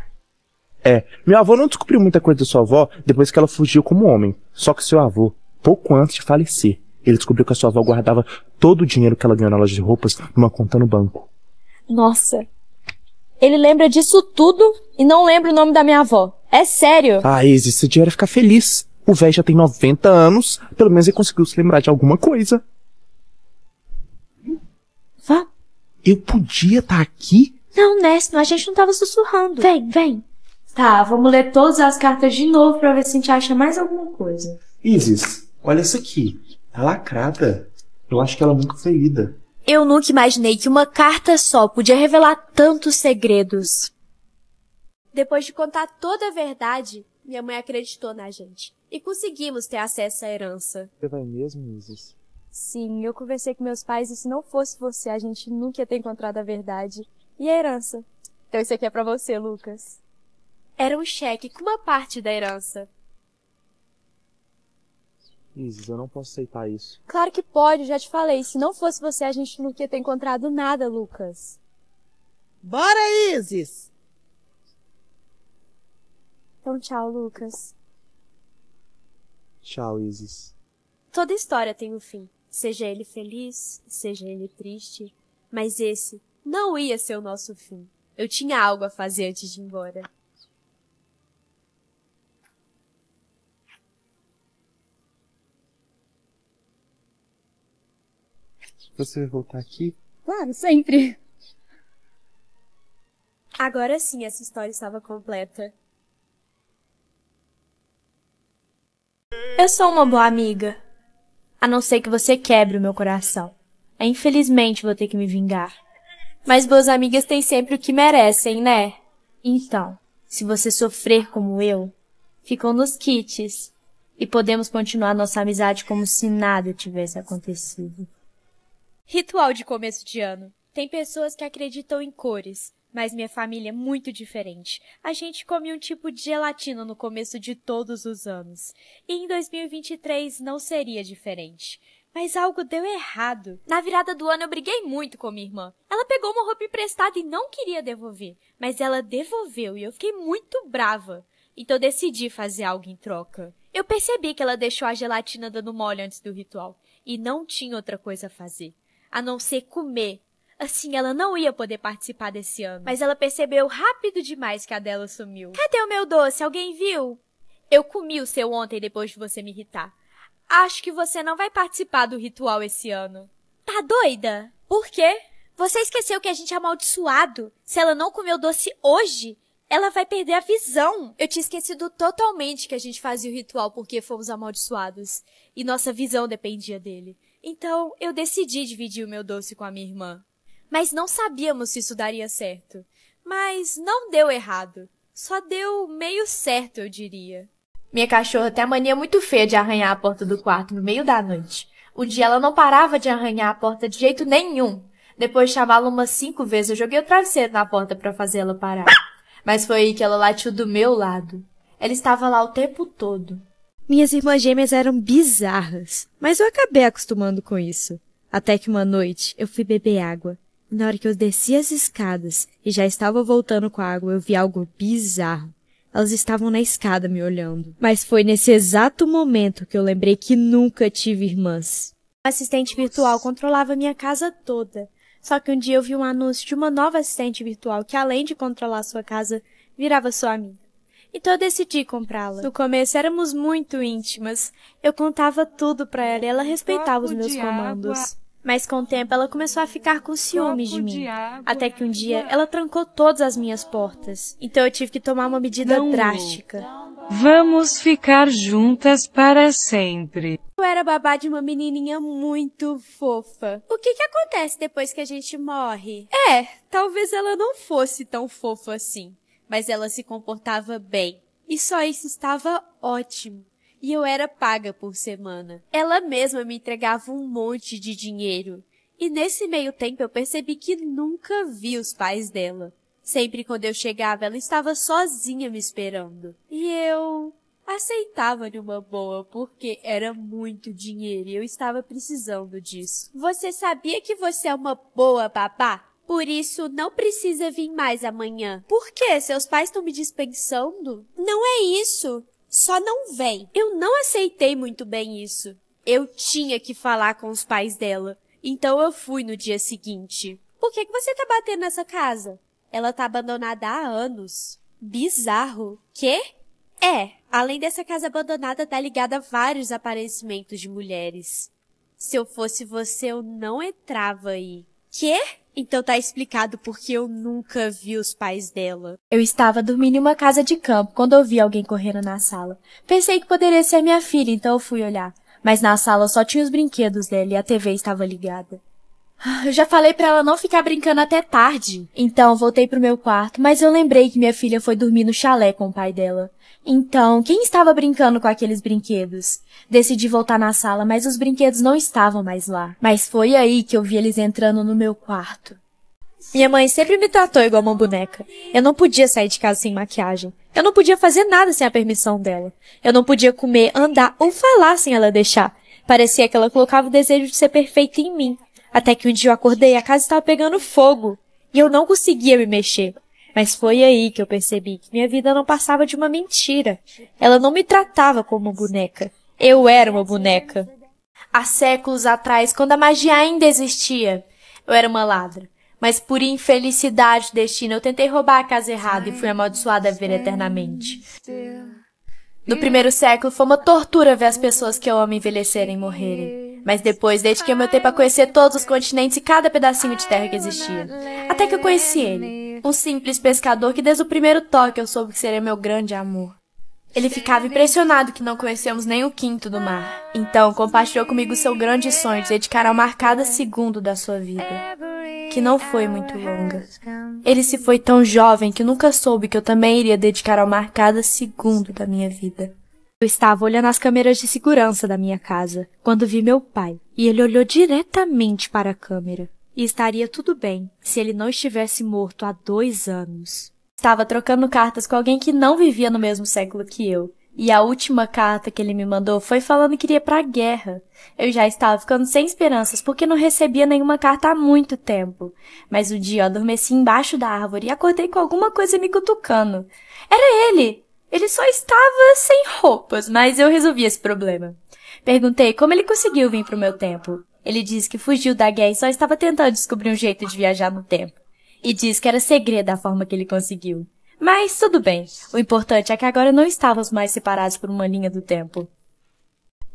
É, meu avô não descobriu muita coisa da sua avó depois que ela fugiu como homem. Só que seu avô, pouco antes de falecer, ele descobriu que a sua avó guardava todo o dinheiro que ela ganhou na loja de roupas numa conta no banco. Nossa. Ele lembra disso tudo e não lembra o nome da minha avó. É sério. Ah, Izzy, esse dinheiro ia é ficar feliz. O velho já tem 90 anos, pelo menos ele conseguiu se lembrar de alguma coisa. Vá. Eu podia estar tá aqui? Não, Nécimo, a gente não tava sussurrando. Vem, vem. Tá, vamos ler todas as cartas de novo pra ver se a gente acha mais alguma coisa. Isis, olha isso aqui. Tá lacrada. Eu acho que ela nunca é foi lida. Eu nunca imaginei que uma carta só podia revelar tantos segredos. Depois de contar toda a verdade, minha mãe acreditou na gente. E conseguimos ter acesso à herança. Você vai mesmo, Isis? Sim, eu conversei com meus pais e se não fosse você, a gente nunca ia ter encontrado a verdade e a herança. Então isso aqui é para você, Lucas. Era um cheque com uma parte da herança. Isis, eu não posso aceitar isso. Claro que pode, já te falei. Se não fosse você, a gente nunca ia ter encontrado nada, Lucas. Bora, Isis! Então tchau, Lucas. Tchau, Isis. Toda história tem um fim seja ele feliz, seja ele triste, mas esse não ia ser o nosso fim. Eu tinha algo a fazer antes de ir embora. Você vai voltar aqui? Claro, sempre. Agora sim essa história estava completa. Eu sou uma boa amiga. A não ser que você quebre o meu coração. É, infelizmente vou ter que me vingar. Mas boas amigas têm sempre o que merecem, né? Então, se você sofrer como eu, ficam nos kits e podemos continuar nossa amizade como se nada tivesse acontecido. Ritual de começo de ano. Tem pessoas que acreditam em cores, mas minha família é muito diferente. A gente come um tipo de gelatina no começo de todos os anos. E em 2023 não seria diferente. Mas algo deu errado. Na virada do ano eu briguei muito com minha irmã. Ela pegou uma roupa emprestada e não queria devolver, mas ela devolveu e eu fiquei muito brava. Então decidi fazer algo em troca. Eu percebi que ela deixou a gelatina dando mole antes do ritual e não tinha outra coisa a fazer a não ser comer Assim, ela não ia poder participar desse ano. Mas ela percebeu rápido demais que a dela sumiu. Cadê o meu doce? Alguém viu? Eu comi o seu ontem depois de você me irritar. Acho que você não vai participar do ritual esse ano. Tá doida? Por quê? Você esqueceu que a gente é amaldiçoado. Se ela não comeu doce hoje, ela vai perder a visão. Eu tinha esquecido totalmente que a gente fazia o ritual porque fomos amaldiçoados. E nossa visão dependia dele. Então, eu decidi dividir o meu doce com a minha irmã mas não sabíamos se isso daria certo. Mas não deu errado. Só deu meio certo, eu diria. Minha cachorra tem a mania muito feia de arranhar a porta do quarto no meio da noite. Um dia ela não parava de arranhar a porta de jeito nenhum. Depois de chamá-la umas cinco vezes, eu joguei o travesseiro na porta para fazê-la parar. Mas foi aí que ela latiu do meu lado. Ela estava lá o tempo todo. Minhas irmãs gêmeas eram bizarras, mas eu acabei acostumando com isso. Até que uma noite eu fui beber água na hora que eu desci as escadas e já estava voltando com a água, eu vi algo bizarro. Elas estavam na escada me olhando. Mas foi nesse exato momento que eu lembrei que nunca tive irmãs. O assistente virtual controlava minha casa toda. Só que um dia eu vi um anúncio de uma nova assistente virtual que, além de controlar sua casa, virava sua amiga. Então eu decidi comprá-la. No começo éramos muito íntimas. Eu contava tudo para ela e ela respeitava os meus comandos. Mas com o tempo ela começou a ficar com ciúmes de mim. Até que um né? dia ela trancou todas as minhas portas. Então eu tive que tomar uma medida Não. drástica. Vamos ficar juntas para sempre. Eu era babá de uma menininha muito fofa. O que que acontece depois que a gente morre? É, talvez ela não fosse tão fofa assim, mas ela se comportava bem. E só isso estava ótimo e eu era paga por semana. Ela mesma me entregava um monte de dinheiro. E nesse meio tempo eu percebi que nunca vi os pais dela. Sempre quando eu chegava, ela estava sozinha me esperando. E eu aceitava de uma boa, porque era muito dinheiro e eu estava precisando disso. Você sabia que você é uma boa babá? Por isso, não precisa vir mais amanhã. Por que? Seus pais estão me dispensando? Não é isso só não vem. Eu não aceitei muito bem isso. Eu tinha que falar com os pais dela. Então eu fui no dia seguinte. Por que, que você tá batendo nessa casa? Ela tá abandonada há anos. Bizarro. Quê? É, além dessa casa abandonada, tá ligada a vários aparecimentos de mulheres. Se eu fosse você, eu não entrava aí quê? Então tá explicado porque eu nunca vi os pais dela. Eu estava dormindo em uma casa de campo quando ouvi alguém correndo na sala. Pensei que poderia ser minha filha, então eu fui olhar. Mas na sala só tinha os brinquedos dela e a TV estava ligada. Ah, eu já falei para ela não ficar brincando até tarde. Então, voltei pro meu quarto, mas eu lembrei que minha filha foi dormir no chalé com o pai dela. Então, quem estava brincando com aqueles brinquedos? Decidi voltar na sala, mas os brinquedos não estavam mais lá. Mas foi aí que eu vi eles entrando no meu quarto. Minha mãe sempre me tratou igual uma boneca. Eu não podia sair de casa sem maquiagem. Eu não podia fazer nada sem a permissão dela. Eu não podia comer, andar ou falar sem ela deixar. Parecia que ela colocava o desejo de ser perfeita em mim. Até que um dia eu acordei e a casa estava pegando fogo. E eu não conseguia me mexer. Mas foi aí que eu percebi que minha vida não passava de uma mentira. Ela não me tratava como uma boneca. Eu era uma boneca. Há séculos atrás, quando a magia ainda existia, eu era uma ladra. Mas por infelicidade destino, eu tentei roubar a casa errada e fui amaldiçoada a ver eternamente. No primeiro século foi uma tortura ver as pessoas que eu amo envelhecerem e morrerem. Mas depois desde que eu meu tempo a conhecer todos os continentes e cada pedacinho de terra que existia. Até que eu conheci ele, um simples pescador que desde o primeiro toque eu soube que seria meu grande amor. Ele ficava impressionado que não conhecemos nem o quinto do mar. Então compartilhou comigo seu grande sonho de dedicar ao mar cada segundo da sua vida, que não foi muito longa. Ele se foi tão jovem que nunca soube que eu também iria dedicar ao mar cada segundo da minha vida. Eu estava olhando as câmeras de segurança da minha casa quando vi meu pai, e ele olhou diretamente para a câmera. E estaria tudo bem se ele não estivesse morto há dois anos. Estava trocando cartas com alguém que não vivia no mesmo século que eu. E a última carta que ele me mandou foi falando que iria pra guerra. Eu já estava ficando sem esperanças porque não recebia nenhuma carta há muito tempo. Mas um dia eu adormeci embaixo da árvore e acordei com alguma coisa me cutucando. Era ele! Ele só estava sem roupas, mas eu resolvi esse problema. Perguntei como ele conseguiu vir pro meu tempo. Ele disse que fugiu da guerra e só estava tentando descobrir um jeito de viajar no tempo e diz que era segredo a forma que ele conseguiu. Mas tudo bem, o importante é que agora não estávamos mais separados por uma linha do tempo.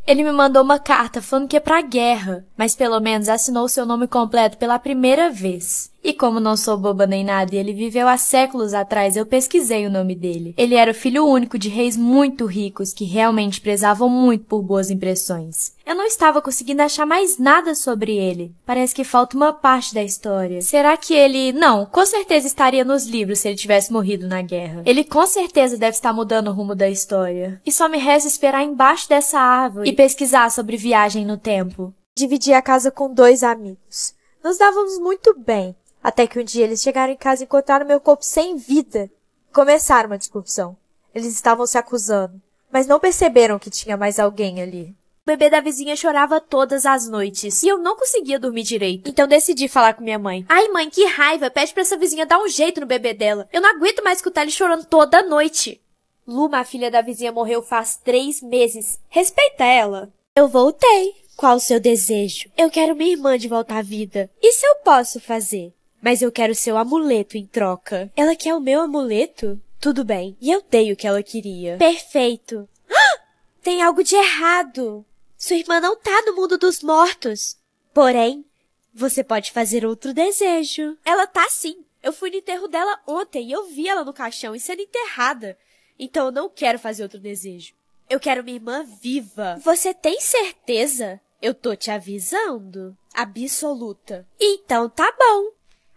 Ele me mandou uma carta falando que é pra guerra, mas pelo menos assinou seu nome completo pela primeira vez. E como não sou boba nem nada e ele viveu há séculos atrás, eu pesquisei o nome dele. Ele era o filho único de reis muito ricos que realmente prezavam muito por boas impressões. Eu não estava conseguindo achar mais nada sobre ele. Parece que falta uma parte da história. Será que ele. Não, com certeza estaria nos livros se ele tivesse morrido na guerra. Ele com certeza deve estar mudando o rumo da história. E só me resta esperar embaixo dessa árvore e pesquisar sobre viagem no tempo. Dividi a casa com dois amigos. Nos dávamos muito bem até que um dia eles chegaram em casa e encontraram meu corpo sem vida. Começaram uma discussão. Eles estavam se acusando, mas não perceberam que tinha mais alguém ali. O bebê da vizinha chorava todas as noites e eu não conseguia dormir direito. Então decidi falar com minha mãe. Ai, mãe, que raiva! Pede pra essa vizinha dar um jeito no bebê dela. Eu não aguento mais escutar ele chorando toda noite. Luma, a filha da vizinha, morreu faz três meses. Respeita ela. Eu voltei. Qual o seu desejo? Eu quero minha irmã de volta à vida. Isso eu posso fazer. Mas eu quero seu amuleto em troca. Ela quer o meu amuleto? Tudo bem. E eu dei o que ela queria. Perfeito. Ah! Tem algo de errado. Sua irmã não tá no mundo dos mortos. Porém, você pode fazer outro desejo. Ela tá sim. Eu fui no enterro dela ontem e eu vi ela no caixão e sendo enterrada. Então eu não quero fazer outro desejo. Eu quero minha irmã viva. Você tem certeza? Eu tô te avisando. Absoluta. Então tá bom.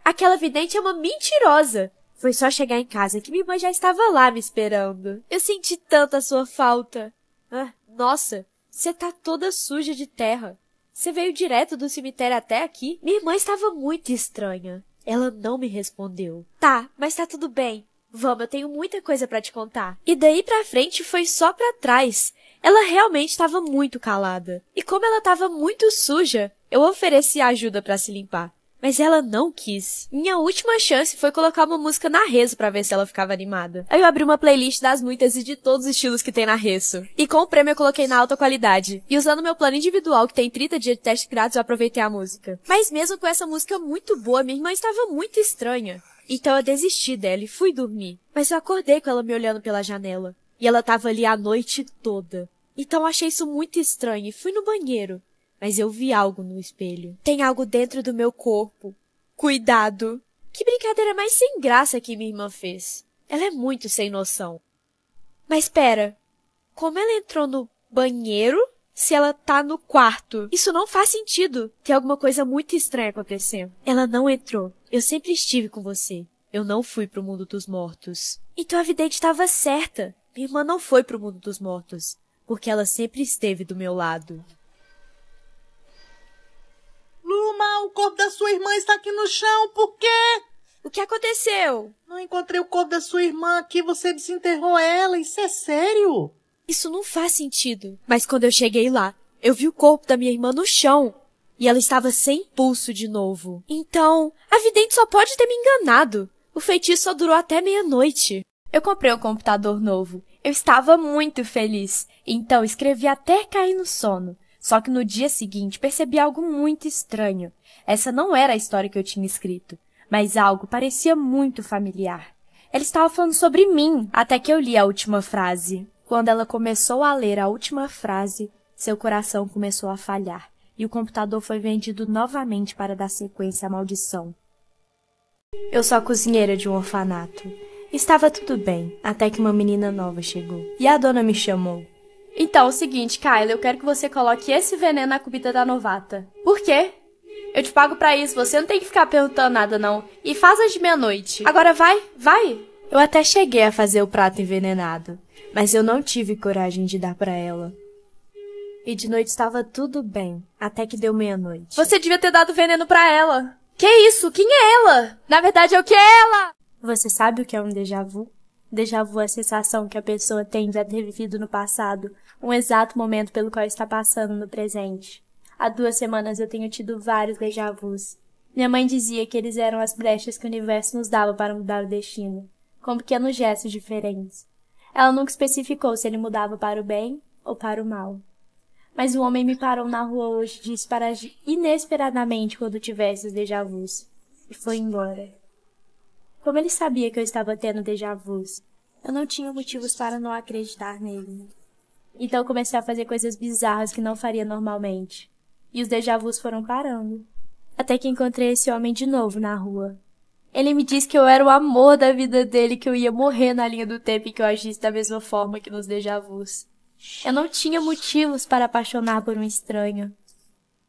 Aquela vidente é uma mentirosa. Foi só chegar em casa que minha mãe já estava lá me esperando. Eu senti tanto a sua falta. Ah, nossa, você tá toda suja de terra. Você veio direto do cemitério até aqui? Minha irmã estava muito estranha. Ela não me respondeu. Tá, mas tá tudo bem. Vamos, eu tenho muita coisa para te contar. E daí pra frente foi só para trás. Ela realmente estava muito calada. E como ela estava muito suja, eu ofereci ajuda para se limpar mas ela não quis. Minha última chance foi colocar uma música na rezo para ver se ela ficava animada. Aí eu abri uma playlist das muitas e de todos os estilos que tem na rezo. E com o prêmio eu coloquei na alta qualidade. E usando meu plano individual, que tem 30 dias de teste grátis, eu aproveitei a música. Mas mesmo com essa música muito boa, minha irmã estava muito estranha. Então eu desisti dela e fui dormir. Mas eu acordei com ela me olhando pela janela. E ela tava ali a noite toda. Então achei isso muito estranho e fui no banheiro mas eu vi algo no espelho. Tem algo dentro do meu corpo. Cuidado! Que brincadeira mais sem graça que minha irmã fez. Ela é muito sem noção. Mas pera, como ela entrou no banheiro se ela tá no quarto? Isso não faz sentido. Tem alguma coisa muito estranha acontecendo. Ela não entrou. Eu sempre estive com você. Eu não fui pro mundo dos mortos. Então a vidente estava certa. Minha irmã não foi pro mundo dos mortos, porque ela sempre esteve do meu lado o corpo da sua irmã está aqui no chão, por quê? O que aconteceu? Não encontrei o corpo da sua irmã aqui, você desenterrou ela, isso é sério? Isso não faz sentido. Mas quando eu cheguei lá, eu vi o corpo da minha irmã no chão. E ela estava sem pulso de novo. Então, a vidente só pode ter me enganado. O feitiço só durou até meia-noite. Eu comprei o um computador novo. Eu estava muito feliz. Então escrevi até cair no sono. Só que no dia seguinte percebi algo muito estranho. Essa não era a história que eu tinha escrito, mas algo parecia muito familiar. Ela estava falando sobre mim até que eu li a última frase. Quando ela começou a ler a última frase, seu coração começou a falhar e o computador foi vendido novamente para dar sequência à maldição. Eu sou a cozinheira de um orfanato. Estava tudo bem, até que uma menina nova chegou. E a dona me chamou. Então, é o seguinte, Kyle, eu quero que você coloque esse veneno na comida da novata. Por quê? Eu te pago para isso, você não tem que ficar perguntando nada, não. E faz as de meia-noite. Agora vai, vai! Eu até cheguei a fazer o prato envenenado, mas eu não tive coragem de dar para ela. E de noite estava tudo bem, até que deu meia-noite. Você devia ter dado veneno para ela. Que isso? Quem é ela? Na verdade, é o que é ela? Você sabe o que é um déjà vu? Déjà vu é a sensação que a pessoa tem de já ter vivido no passado, um exato momento pelo qual está passando no presente. Há duas semanas eu tenho tido vários déjà vus. Minha mãe dizia que eles eram as brechas que o universo nos dava para mudar o destino, com pequenos gestos diferentes. Ela nunca especificou se ele mudava para o bem ou para o mal. Mas o homem me parou na rua hoje e disse para inesperadamente quando tivesse os déjà vus. E foi embora. Como ele sabia que eu estava tendo déjà vu? Eu não tinha motivos para não acreditar nele. Então comecei a fazer coisas bizarras que não faria normalmente. E os déjà vu foram parando. Até que encontrei esse homem de novo na rua. Ele me disse que eu era o amor da vida dele, que eu ia morrer na linha do tempo e que eu agisse da mesma forma que nos déjà vu. Eu não tinha motivos para apaixonar por um estranho.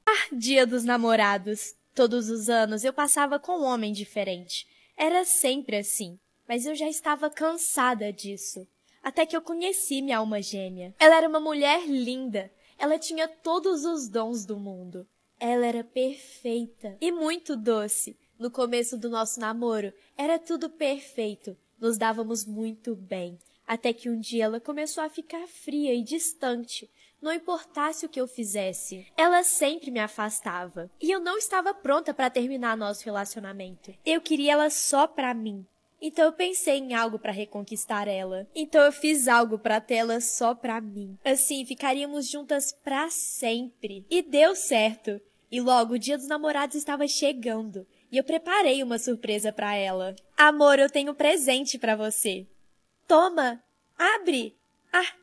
Ah, dia dos namorados! Todos os anos eu passava com um homem diferente. Era sempre assim, mas eu já estava cansada disso. Até que eu conheci minha alma gêmea. Ela era uma mulher linda. Ela tinha todos os dons do mundo. Ela era perfeita e muito doce. No começo do nosso namoro, era tudo perfeito. Nos dávamos muito bem. Até que um dia ela começou a ficar fria e distante não importasse o que eu fizesse. Ela sempre me afastava. E eu não estava pronta para terminar nosso relacionamento. Eu queria ela só para mim. Então eu pensei em algo para reconquistar ela. Então eu fiz algo para tê-la só para mim. Assim, ficaríamos juntas para sempre. E deu certo. E logo o Dia dos Namorados estava chegando, e eu preparei uma surpresa para ela. Amor, eu tenho um presente para você. Toma, abre. Ah,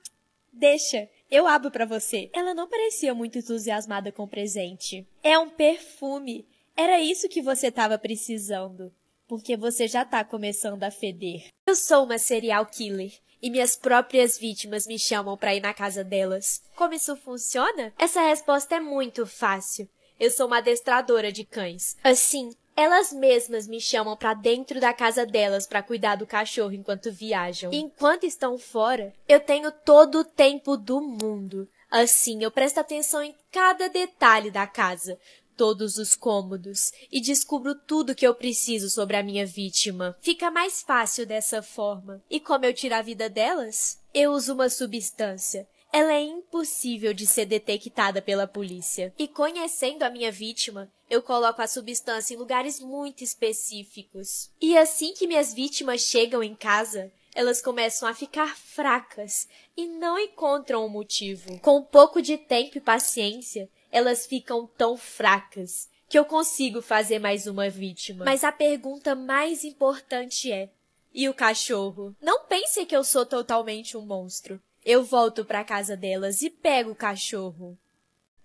deixa. Eu abro para você. Ela não parecia muito entusiasmada com o presente. É um perfume. Era isso que você estava precisando. Porque você já tá começando a feder. Eu sou uma serial killer e minhas próprias vítimas me chamam para ir na casa delas. Como isso funciona? Essa resposta é muito fácil. Eu sou uma adestradora de cães. Assim, elas mesmas me chamam para dentro da casa delas para cuidar do cachorro enquanto viajam. enquanto estão fora, eu tenho todo o tempo do mundo. Assim, eu presto atenção em cada detalhe da casa, todos os cômodos e descubro tudo que eu preciso sobre a minha vítima. Fica mais fácil dessa forma. E como eu tiro a vida delas? Eu uso uma substância ela é impossível de ser detectada pela polícia. E conhecendo a minha vítima, eu coloco a substância em lugares muito específicos. E assim que minhas vítimas chegam em casa, elas começam a ficar fracas e não encontram o um motivo. Com um pouco de tempo e paciência, elas ficam tão fracas que eu consigo fazer mais uma vítima. Mas a pergunta mais importante é: e o cachorro? Não pense que eu sou totalmente um monstro. Eu volto para casa delas e pego o cachorro.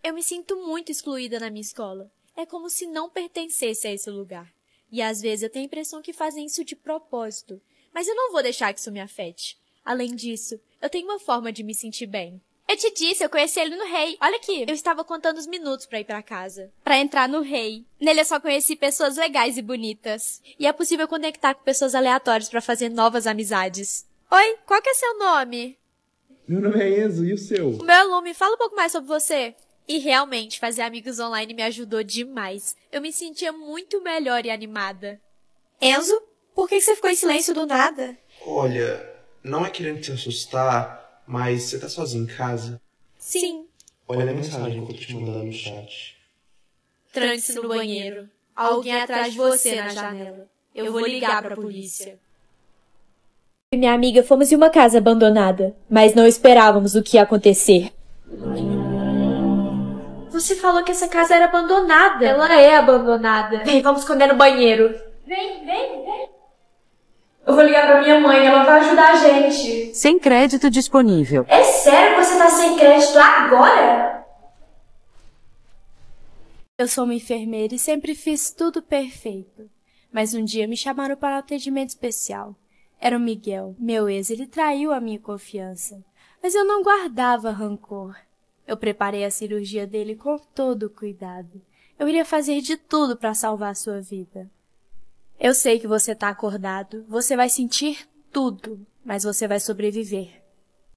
Eu me sinto muito excluída na minha escola. É como se não pertencesse a esse lugar. E às vezes eu tenho a impressão que fazem isso de propósito. Mas eu não vou deixar que isso me afete. Além disso, eu tenho uma forma de me sentir bem. Eu te disse, eu conheci ele no Rei. Olha aqui, eu estava contando os minutos para ir para casa, para entrar no Rei. Nele eu só conheci pessoas legais e bonitas. E é possível conectar com pessoas aleatórias para fazer novas amizades. Oi, qual que é seu nome? Meu nome é Enzo, e o seu? Meu nome, fala um pouco mais sobre você. E realmente, fazer amigos online me ajudou demais. Eu me sentia muito melhor e animada. Enzo, por que você ficou em silêncio do nada? Olha, não é querendo te assustar, mas você tá sozinho em casa? Sim. Olha, a mensagem que eu tô te mandando no chat. Transe no banheiro. Alguém atrás de você na janela. Eu vou ligar pra polícia e minha amiga fomos em uma casa abandonada, mas não esperávamos o que ia acontecer. Você falou que essa casa era abandonada. Ela é abandonada. Vem, vamos esconder no banheiro. Vem, vem, vem. Eu vou ligar pra minha mãe, ela vai ajudar a gente. Sem crédito disponível. É sério que você tá sem crédito agora? Eu sou uma enfermeira e sempre fiz tudo perfeito. Mas um dia me chamaram para um atendimento especial. Era o Miguel, meu ex, ele traiu a minha confiança. Mas eu não guardava rancor. Eu preparei a cirurgia dele com todo o cuidado. Eu iria fazer de tudo para salvar sua vida. Eu sei que você tá acordado, você vai sentir tudo, mas você vai sobreviver.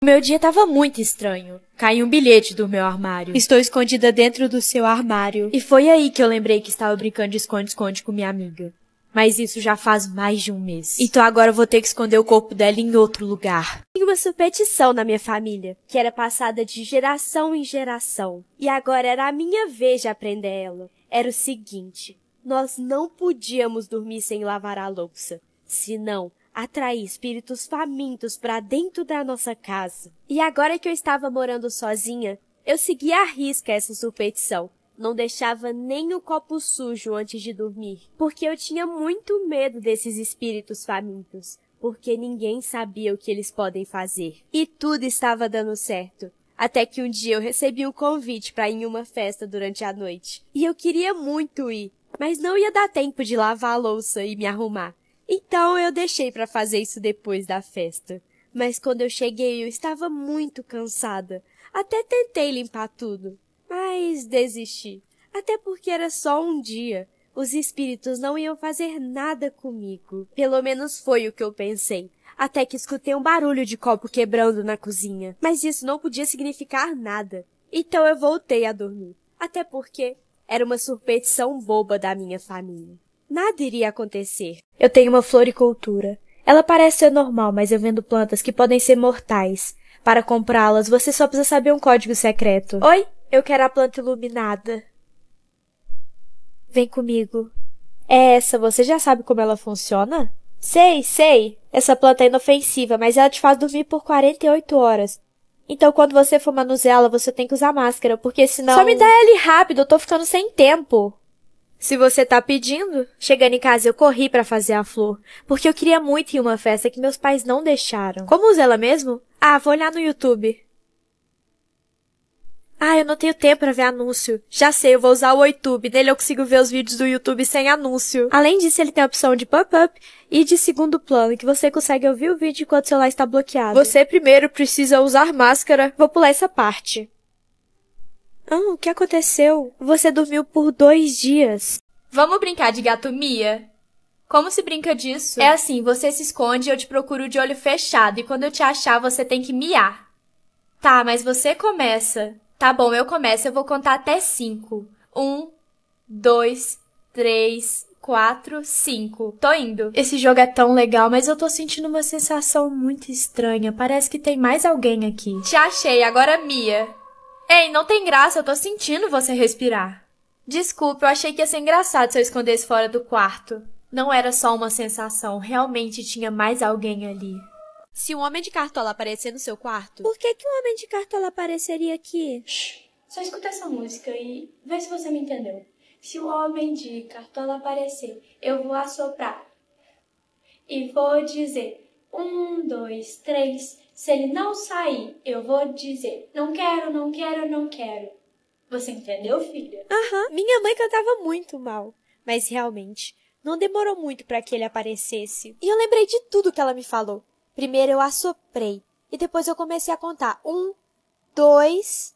Meu dia estava muito estranho. Caiu um bilhete do meu armário. Estou escondida dentro do seu armário. E foi aí que eu lembrei que estava brincando de esconde-esconde com minha amiga. Mas isso já faz mais de um mês. Então agora eu vou ter que esconder o corpo dela em outro lugar. Tinha uma superstição na minha família, que era passada de geração em geração. E agora era a minha vez de aprender ela. Era o seguinte: nós não podíamos dormir sem lavar a louça. Senão, atrair espíritos famintos para dentro da nossa casa. E agora que eu estava morando sozinha, eu segui à risca essa superstição não deixava nem o copo sujo antes de dormir, porque eu tinha muito medo desses espíritos famintos, porque ninguém sabia o que eles podem fazer. E tudo estava dando certo. Até que um dia eu recebi o convite para ir em uma festa durante a noite. E eu queria muito ir, mas não ia dar tempo de lavar a louça e me arrumar. Então eu deixei para fazer isso depois da festa. Mas quando eu cheguei, eu estava muito cansada. Até tentei limpar tudo, mas desisti. Até porque era só um dia. Os espíritos não iam fazer nada comigo. Pelo menos foi o que eu pensei. Até que escutei um barulho de copo quebrando na cozinha. Mas isso não podia significar nada. Então eu voltei a dormir. Até porque era uma superstição boba da minha família. Nada iria acontecer. Eu tenho uma floricultura. Ela parece ser normal, mas eu vendo plantas que podem ser mortais. Para comprá-las, você só precisa saber um código secreto. Oi? Eu quero a planta iluminada. Vem comigo. É essa, você já sabe como ela funciona? Sei, sei. Essa planta é inofensiva, mas ela te faz dormir por 48 horas. Então, quando você for manuseá-la, você tem que usar máscara, porque senão. Só me dá ele rápido, eu tô ficando sem tempo. Se você tá pedindo, chegando em casa eu corri para fazer a flor, porque eu queria muito ir uma festa que meus pais não deixaram. Como usa ela mesmo? Ah, vou olhar no YouTube. Ah, eu não tenho tempo para ver anúncio. Já sei, eu vou usar o YouTube. Nele eu consigo ver os vídeos do YouTube sem anúncio. Além disso, ele tem a opção de pop-up e de segundo plano, que você consegue ouvir o vídeo enquanto o celular está bloqueado. Você primeiro precisa usar máscara. Vou pular essa parte. Ah, o que aconteceu? Você dormiu por dois dias. Vamos brincar de gato Mia? Como se brinca disso? É assim, você se esconde e eu te procuro de olho fechado, e quando eu te achar, você tem que miar. Tá, mas você começa. Tá bom, eu começo. Eu vou contar até cinco. Um, dois, três, quatro, cinco. Tô indo. Esse jogo é tão legal, mas eu tô sentindo uma sensação muito estranha. Parece que tem mais alguém aqui. Te achei, agora Mia. Ei, não tem graça, eu tô sentindo você respirar. Desculpa, eu achei que ia ser engraçado se eu escondesse fora do quarto. Não era só uma sensação, realmente tinha mais alguém ali. Se um homem de cartola aparecer no seu quarto. Por que, que um homem de cartola apareceria aqui? Shhh. Só escuta essa música e vê se você me entendeu. Se o homem de cartola aparecer, eu vou assoprar. E vou dizer: um, dois, três. Se ele não sair, eu vou dizer: não quero, não quero, não quero. Você entendeu, filha? Aham. Minha mãe cantava muito mal. Mas realmente, não demorou muito para que ele aparecesse. E eu lembrei de tudo que ela me falou. Primeiro eu assoprei e depois eu comecei a contar. Um, dois,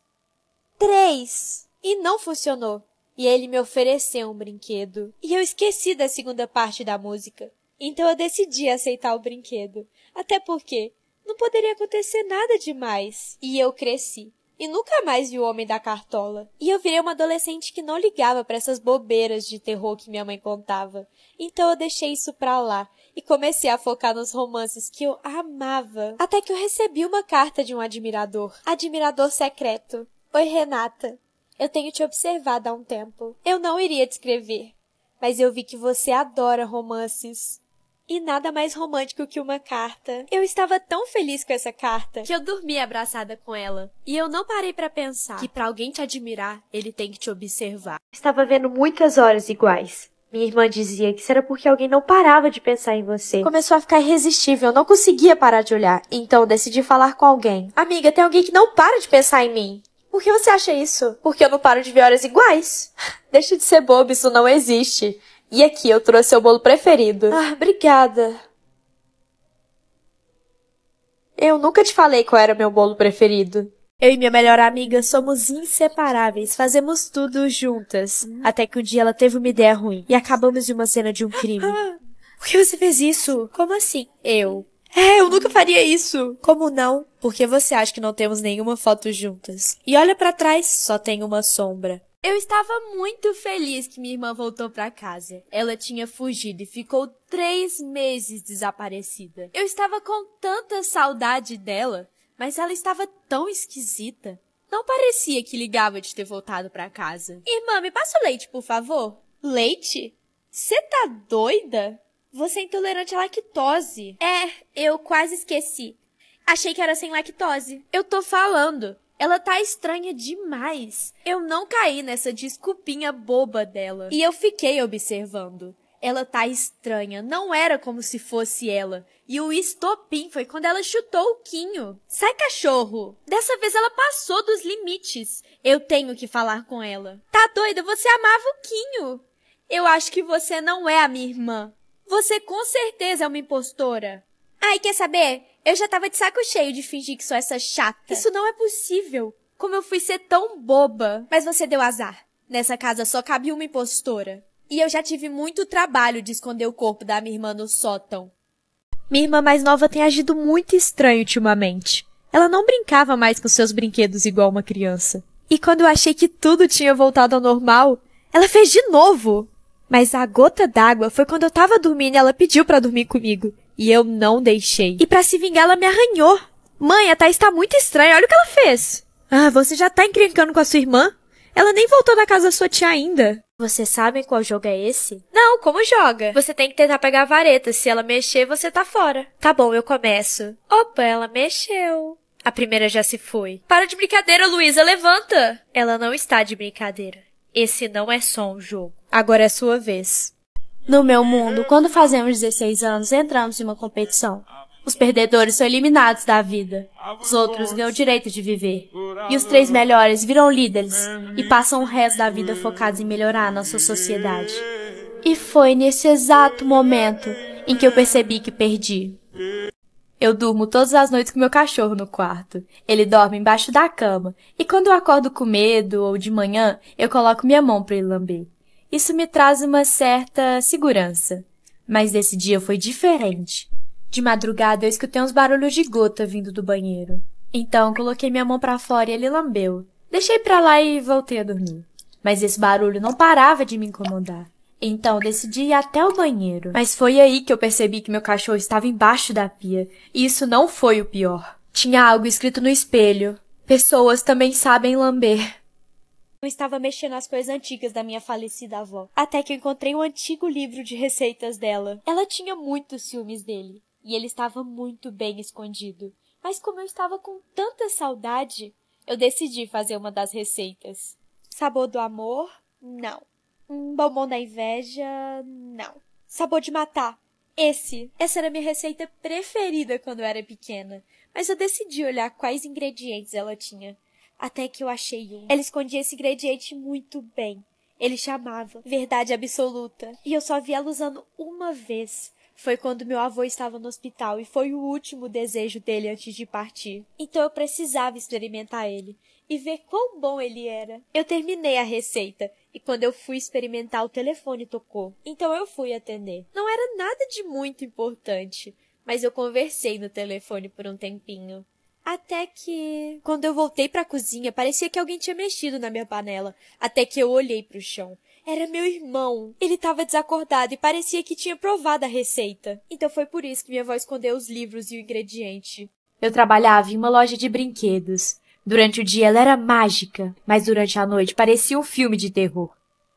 três. E não funcionou. E ele me ofereceu um brinquedo. E eu esqueci da segunda parte da música. Então eu decidi aceitar o brinquedo. Até porque não poderia acontecer nada demais. E eu cresci e nunca mais vi o Homem da Cartola. E eu virei uma adolescente que não ligava para essas bobeiras de terror que minha mãe contava. Então eu deixei isso pra lá e comecei a focar nos romances que eu amava. Até que eu recebi uma carta de um admirador. Admirador secreto. Oi, Renata. Eu tenho te observado há um tempo. Eu não iria te escrever, mas eu vi que você adora romances. E nada mais romântico que uma carta. Eu estava tão feliz com essa carta que eu dormi abraçada com ela. E eu não parei para pensar que para alguém te admirar, ele tem que te observar. Estava vendo muitas horas iguais. Minha irmã dizia que isso era porque alguém não parava de pensar em você. Começou a ficar irresistível, eu não conseguia parar de olhar. Então decidi falar com alguém. Amiga, tem alguém que não para de pensar em mim. Por que você acha isso? Porque eu não paro de ver horas iguais. Deixa de ser bobo, isso não existe. E aqui eu trouxe seu bolo preferido. Ah, obrigada. Eu nunca te falei qual era meu bolo preferido. Eu e minha melhor amiga somos inseparáveis, fazemos tudo juntas. Hum. Até que um dia ela teve uma ideia ruim e acabamos de uma cena de um crime. Ah, por que você fez isso? Como assim? Eu. É, eu nunca faria isso. Como não? Porque você acha que não temos nenhuma foto juntas? E olha para trás, só tem uma sombra. Eu estava muito feliz que minha irmã voltou para casa. Ela tinha fugido e ficou três meses desaparecida. Eu estava com tanta saudade dela, mas ela estava tão esquisita. Não parecia que ligava de ter voltado para casa. Irmã, me passa o leite, por favor. Leite? Você tá doida? Você é intolerante à lactose. É, eu quase esqueci. Achei que era sem lactose. Eu tô falando. Ela tá estranha demais. Eu não caí nessa desculpinha boba dela. E eu fiquei observando. Ela tá estranha, não era como se fosse ela. E o estopim foi quando ela chutou o Quinho. Sai, cachorro! Dessa vez ela passou dos limites. Eu tenho que falar com ela. Tá doida? Você amava o Quinho. Eu acho que você não é a minha irmã. Você com certeza é uma impostora. Ai, quer saber? Eu já tava de saco cheio de fingir que sou essa chata. Isso não é possível. Como eu fui ser tão boba. Mas você deu azar. Nessa casa só cabe uma impostora. E eu já tive muito trabalho de esconder o corpo da minha irmã no sótão. Minha irmã mais nova tem agido muito estranho ultimamente. Ela não brincava mais com seus brinquedos igual uma criança. E quando eu achei que tudo tinha voltado ao normal, ela fez de novo. Mas a gota d'água foi quando eu tava dormindo e ela pediu para dormir comigo. E eu não deixei. E para se vingar, ela me arranhou. Mãe, a Thaís tá muito estranha. Olha o que ela fez. Ah, você já tá encrencando com a sua irmã? Ela nem voltou da casa da sua tia ainda. Vocês sabem qual jogo é esse? Não, como joga? Você tem que tentar pegar a vareta. Se ela mexer, você tá fora. Tá bom, eu começo. Opa, ela mexeu. A primeira já se foi. Para de brincadeira, Luísa, levanta! Ela não está de brincadeira. Esse não é só um jogo. Agora é sua vez. No meu mundo, quando fazemos 16 anos, entramos em uma competição. Os perdedores são eliminados da vida. Os outros ganham o direito de viver. E os três melhores viram líderes e passam o resto da vida focados em melhorar a nossa sociedade. E foi nesse exato momento em que eu percebi que perdi. Eu durmo todas as noites com meu cachorro no quarto. Ele dorme embaixo da cama. E quando eu acordo com medo ou de manhã, eu coloco minha mão para ele lamber. Isso me traz uma certa segurança. Mas desse dia foi diferente. De madrugada eu escutei uns barulhos de gota vindo do banheiro. Então coloquei minha mão para fora e ele lambeu. Deixei pra lá e voltei a dormir. Mas esse barulho não parava de me incomodar. Então decidi ir até o banheiro. Mas foi aí que eu percebi que meu cachorro estava embaixo da pia. E isso não foi o pior. Tinha algo escrito no espelho. Pessoas também sabem lamber eu estava mexendo nas coisas antigas da minha falecida avó, até que eu encontrei um antigo livro de receitas dela. Ela tinha muitos ciúmes dele, e ele estava muito bem escondido. Mas como eu estava com tanta saudade, eu decidi fazer uma das receitas. Sabor do amor? Não. Bombom da inveja? Não. Sabor de matar? Esse. Essa era a minha receita preferida quando eu era pequena, mas eu decidi olhar quais ingredientes ela tinha até que eu achei um. Ela escondia esse ingrediente muito bem. Ele chamava verdade absoluta. E eu só vi ela usando uma vez. Foi quando meu avô estava no hospital e foi o último desejo dele antes de partir. Então eu precisava experimentar ele e ver quão bom ele era. Eu terminei a receita e quando eu fui experimentar o telefone tocou. Então eu fui atender. Não era nada de muito importante, mas eu conversei no telefone por um tempinho. Até que, quando eu voltei para a cozinha, parecia que alguém tinha mexido na minha panela. Até que eu olhei para o chão. Era meu irmão. Ele estava desacordado e parecia que tinha provado a receita. Então foi por isso que minha avó escondeu os livros e o ingrediente. Eu trabalhava em uma loja de brinquedos. Durante o dia ela era mágica, mas durante a noite parecia um filme de terror.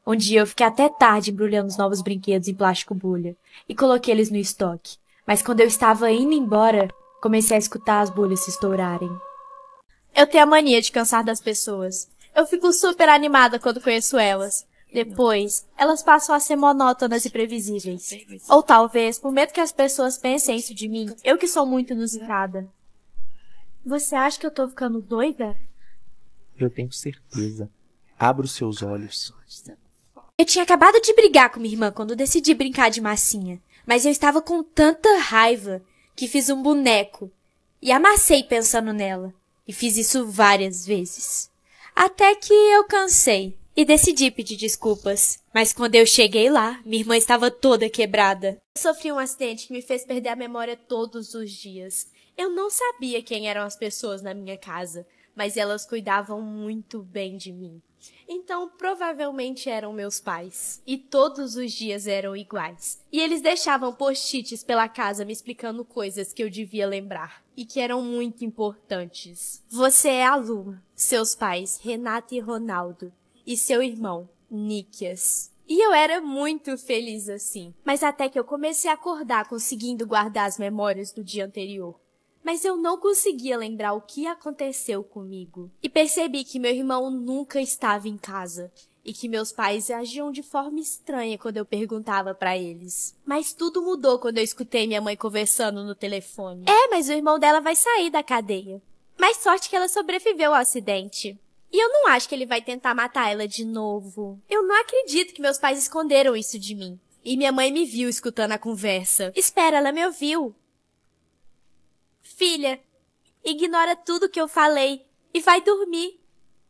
Um dia eu fiquei até tarde embrulhando os novos brinquedos em plástico bolha e coloquei eles no estoque. Mas quando eu estava indo embora, Comecei a escutar as bolhas se estourarem. Eu tenho a mania de cansar das pessoas. Eu fico super animada quando conheço elas. Depois, elas passam a ser monótonas e previsíveis. Ou talvez, por medo que as pessoas pensem isso de mim, eu que sou muito inusitada. Você acha que eu tô ficando doida? Eu tenho certeza. Abra os seus olhos. Eu tinha acabado de brigar com minha irmã quando decidi brincar de massinha, mas eu estava com tanta raiva que fiz um boneco e amassei pensando nela, e fiz isso várias vezes. Até que eu cansei e decidi pedir desculpas. Mas quando eu cheguei lá, minha irmã estava toda quebrada. Eu sofri um acidente que me fez perder a memória todos os dias. Eu não sabia quem eram as pessoas na minha casa, mas elas cuidavam muito bem de mim. Então, provavelmente eram meus pais. E todos os dias eram iguais. E eles deixavam post-its pela casa me explicando coisas que eu devia lembrar e que eram muito importantes. Você é Lua. Seus pais, Renata e Ronaldo. E seu irmão, Níquias. E eu era muito feliz assim. Mas até que eu comecei a acordar conseguindo guardar as memórias do dia anterior mas eu não conseguia lembrar o que aconteceu comigo. E percebi que meu irmão nunca estava em casa e que meus pais agiam de forma estranha quando eu perguntava para eles. Mas tudo mudou quando eu escutei minha mãe conversando no telefone. É, mas o irmão dela vai sair da cadeia. Mas sorte que ela sobreviveu ao acidente. E eu não acho que ele vai tentar matar ela de novo. Eu não acredito que meus pais esconderam isso de mim. E minha mãe me viu escutando a conversa. Espera, ela me ouviu. Filha, ignora tudo que eu falei e vai dormir.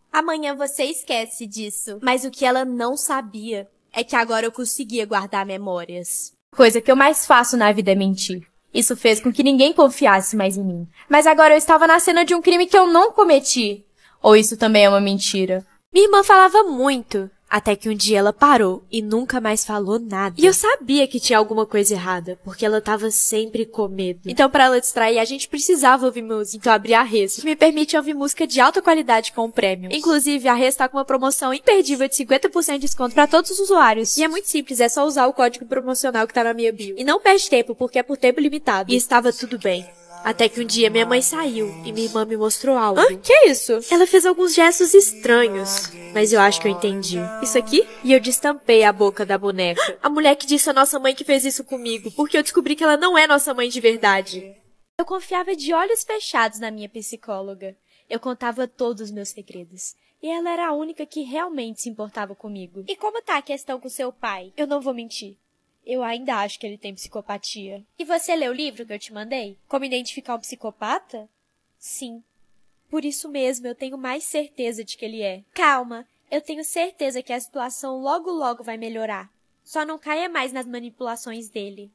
Amanhã você esquece disso. Mas o que ela não sabia é que agora eu conseguia guardar memórias. Coisa que eu mais faço na vida é mentir. Isso fez com que ninguém confiasse mais em mim. Mas agora eu estava na cena de um crime que eu não cometi. Ou isso também é uma mentira? Minha irmã falava muito. Até que um dia ela parou e nunca mais falou nada. E eu sabia que tinha alguma coisa errada, porque ela tava sempre com medo. Então, para ela distrair, a gente precisava ouvir música. Então, abri a Res, que me permite ouvir música de alta qualidade com o prêmio. Inclusive, a Res tá com uma promoção imperdível de 50% de desconto para todos os usuários. E é muito simples, é só usar o código promocional que tá na minha bio. E não perde tempo, porque é por tempo limitado. E estava tudo bem. Até que um dia minha mãe saiu e minha irmã me mostrou algo. Hã? Que é isso? Ela fez alguns gestos estranhos, mas eu acho que eu entendi. Isso aqui? E eu destampei a boca da boneca. A mulher que disse a nossa mãe que fez isso comigo, porque eu descobri que ela não é nossa mãe de verdade. Eu confiava de olhos fechados na minha psicóloga. Eu contava todos os meus segredos. E ela era a única que realmente se importava comigo. E como tá a questão com seu pai? Eu não vou mentir. Eu ainda acho que ele tem psicopatia. E você leu o livro que eu te mandei? Como identificar um psicopata? Sim. Por isso mesmo eu tenho mais certeza de que ele é. Calma, eu tenho certeza que a situação logo logo vai melhorar. Só não caia mais nas manipulações dele.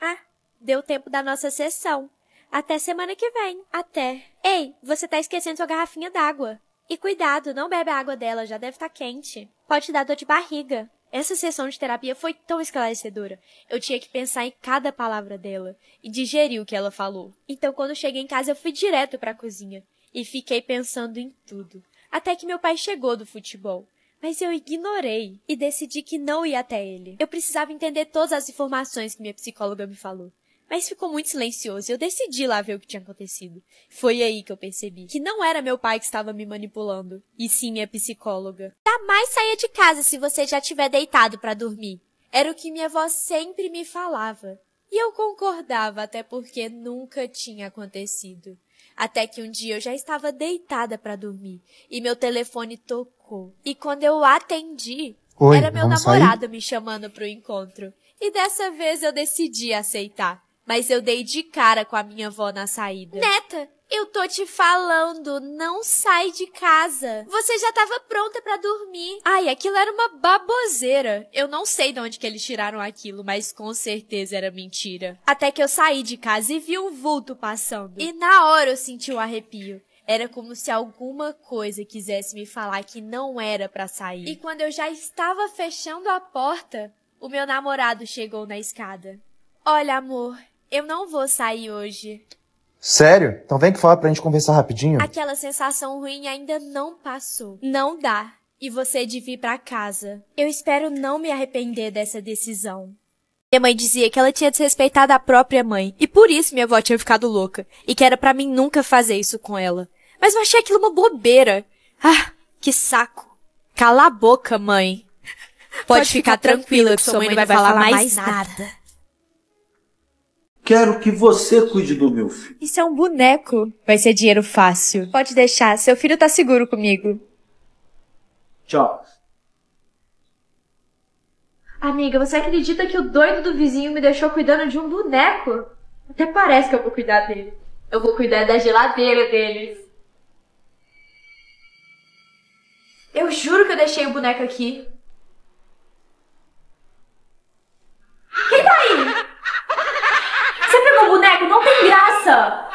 Ah, deu tempo da nossa sessão. Até semana que vem. Até. Ei, você tá esquecendo sua garrafinha d'água. E cuidado, não bebe a água dela, já deve estar tá quente. Pode dar dor de barriga. Essa sessão de terapia foi tão esclarecedora. Eu tinha que pensar em cada palavra dela e digerir o que ela falou. Então, quando cheguei em casa, eu fui direto para a cozinha e fiquei pensando em tudo. Até que meu pai chegou do futebol. Mas eu ignorei e decidi que não ia até ele. Eu precisava entender todas as informações que minha psicóloga me falou. Mas ficou muito silencioso e eu decidi lá ver o que tinha acontecido. Foi aí que eu percebi que não era meu pai que estava me manipulando, e sim minha psicóloga. Jamais saia de casa se você já tiver deitado para dormir. Era o que minha avó sempre me falava. E eu concordava, até porque nunca tinha acontecido. Até que um dia eu já estava deitada para dormir e meu telefone tocou. E quando eu atendi, Oi, era meu namorado sair? me chamando para o encontro. E dessa vez eu decidi aceitar mas eu dei de cara com a minha avó na saída. Neta, eu tô te falando, não sai de casa. Você já tava pronta para dormir. Ai, aquilo era uma baboseira. Eu não sei de onde que eles tiraram aquilo, mas com certeza era mentira. Até que eu saí de casa e vi um vulto passando. E na hora eu senti um arrepio. Era como se alguma coisa quisesse me falar que não era para sair. E quando eu já estava fechando a porta, o meu namorado chegou na escada. Olha, amor, eu não vou sair hoje. Sério? Então vem que fala pra gente conversar rapidinho. Aquela sensação ruim ainda não passou. Não dá. E você de vir pra casa. Eu espero não me arrepender dessa decisão. Minha mãe dizia que ela tinha desrespeitado a própria mãe, e por isso minha avó tinha ficado louca, e que era para mim nunca fazer isso com ela. Mas eu achei aquilo uma bobeira. Ah, que saco. Cala a boca, mãe. Pode, Pode ficar, ficar tranquila, tranquila que sua mãe não vai falar mais nada. nada. Quero que você cuide do meu filho. Isso é um boneco. Vai ser dinheiro fácil. Pode deixar, seu filho tá seguro comigo. Tchau. Amiga, você acredita que o doido do vizinho me deixou cuidando de um boneco? Até parece que eu vou cuidar dele. Eu vou cuidar da geladeira deles. Eu juro que eu deixei o boneco aqui. criança!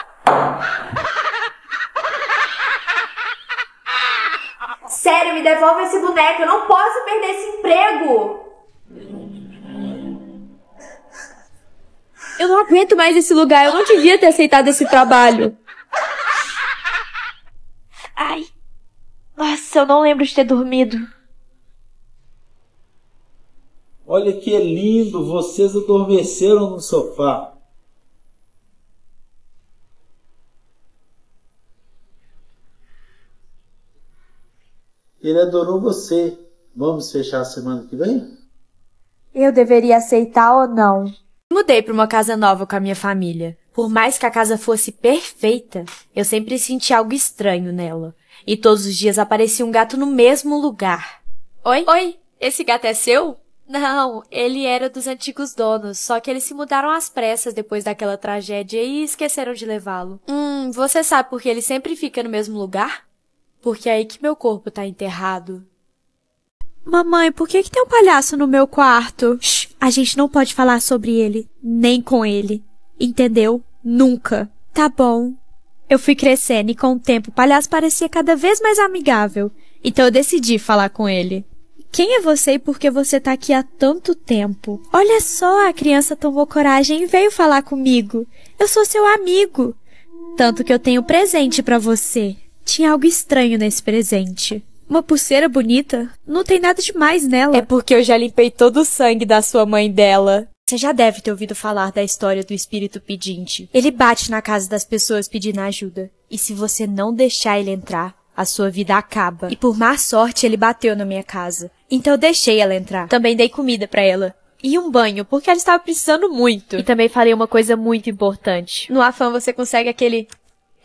Sério, me devolve esse boneco, eu não posso perder esse emprego! Eu não aguento mais esse lugar, eu não devia ter aceitado esse trabalho. Ai. Nossa, eu não lembro de ter dormido. Olha que lindo, vocês adormeceram no sofá. Ele adorou você. Vamos fechar a semana que vem? Eu deveria aceitar ou não? Mudei para uma casa nova com a minha família. Por mais que a casa fosse perfeita, eu sempre senti algo estranho nela. E todos os dias aparecia um gato no mesmo lugar. Oi? Oi, esse gato é seu? Não, ele era dos antigos donos, só que eles se mudaram às pressas depois daquela tragédia e esqueceram de levá-lo. Hum, você sabe por que ele sempre fica no mesmo lugar? porque é aí que meu corpo tá enterrado. Mamãe, por que que tem um palhaço no meu quarto? Shh, a gente não pode falar sobre ele, nem com ele. Entendeu? Nunca. Tá bom. Eu fui crescendo e com o tempo o palhaço parecia cada vez mais amigável, então eu decidi falar com ele. Quem é você e por que você tá aqui há tanto tempo? Olha só, a criança tomou coragem e veio falar comigo. Eu sou seu amigo. Tanto que eu tenho presente para você. Tinha algo estranho nesse presente. Uma pulseira bonita? Não tem nada demais nela. É porque eu já limpei todo o sangue da sua mãe dela. Você já deve ter ouvido falar da história do espírito pedinte. Ele bate na casa das pessoas pedindo ajuda. E se você não deixar ele entrar, a sua vida acaba. E por má sorte, ele bateu na minha casa. Então eu deixei ela entrar. Também dei comida para ela e um banho, porque ela estava precisando muito. E também falei uma coisa muito importante. No afã você consegue aquele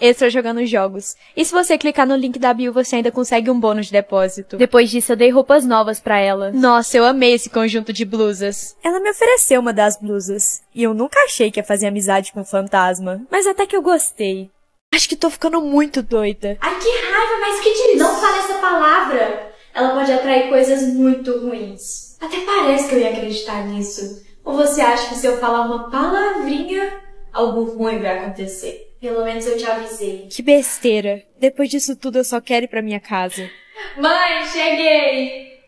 extra jogando jogos. E se você clicar no link da bio, você ainda consegue um bônus de depósito. Depois disso, eu dei roupas novas para ela. Nossa, eu amei esse conjunto de blusas. Ela me ofereceu uma das blusas. E eu nunca achei que ia fazer amizade com um fantasma. Mas até que eu gostei. Acho que tô ficando muito doida. Ai, que raiva, mas que diz? Não fale essa palavra. Ela pode atrair coisas muito ruins. Até parece que eu ia acreditar nisso. Ou você acha que se eu falar uma palavrinha, algo ruim vai acontecer? Pelo menos eu te avisei. Que besteira. Depois disso tudo eu só quero ir pra minha casa. Mãe, cheguei!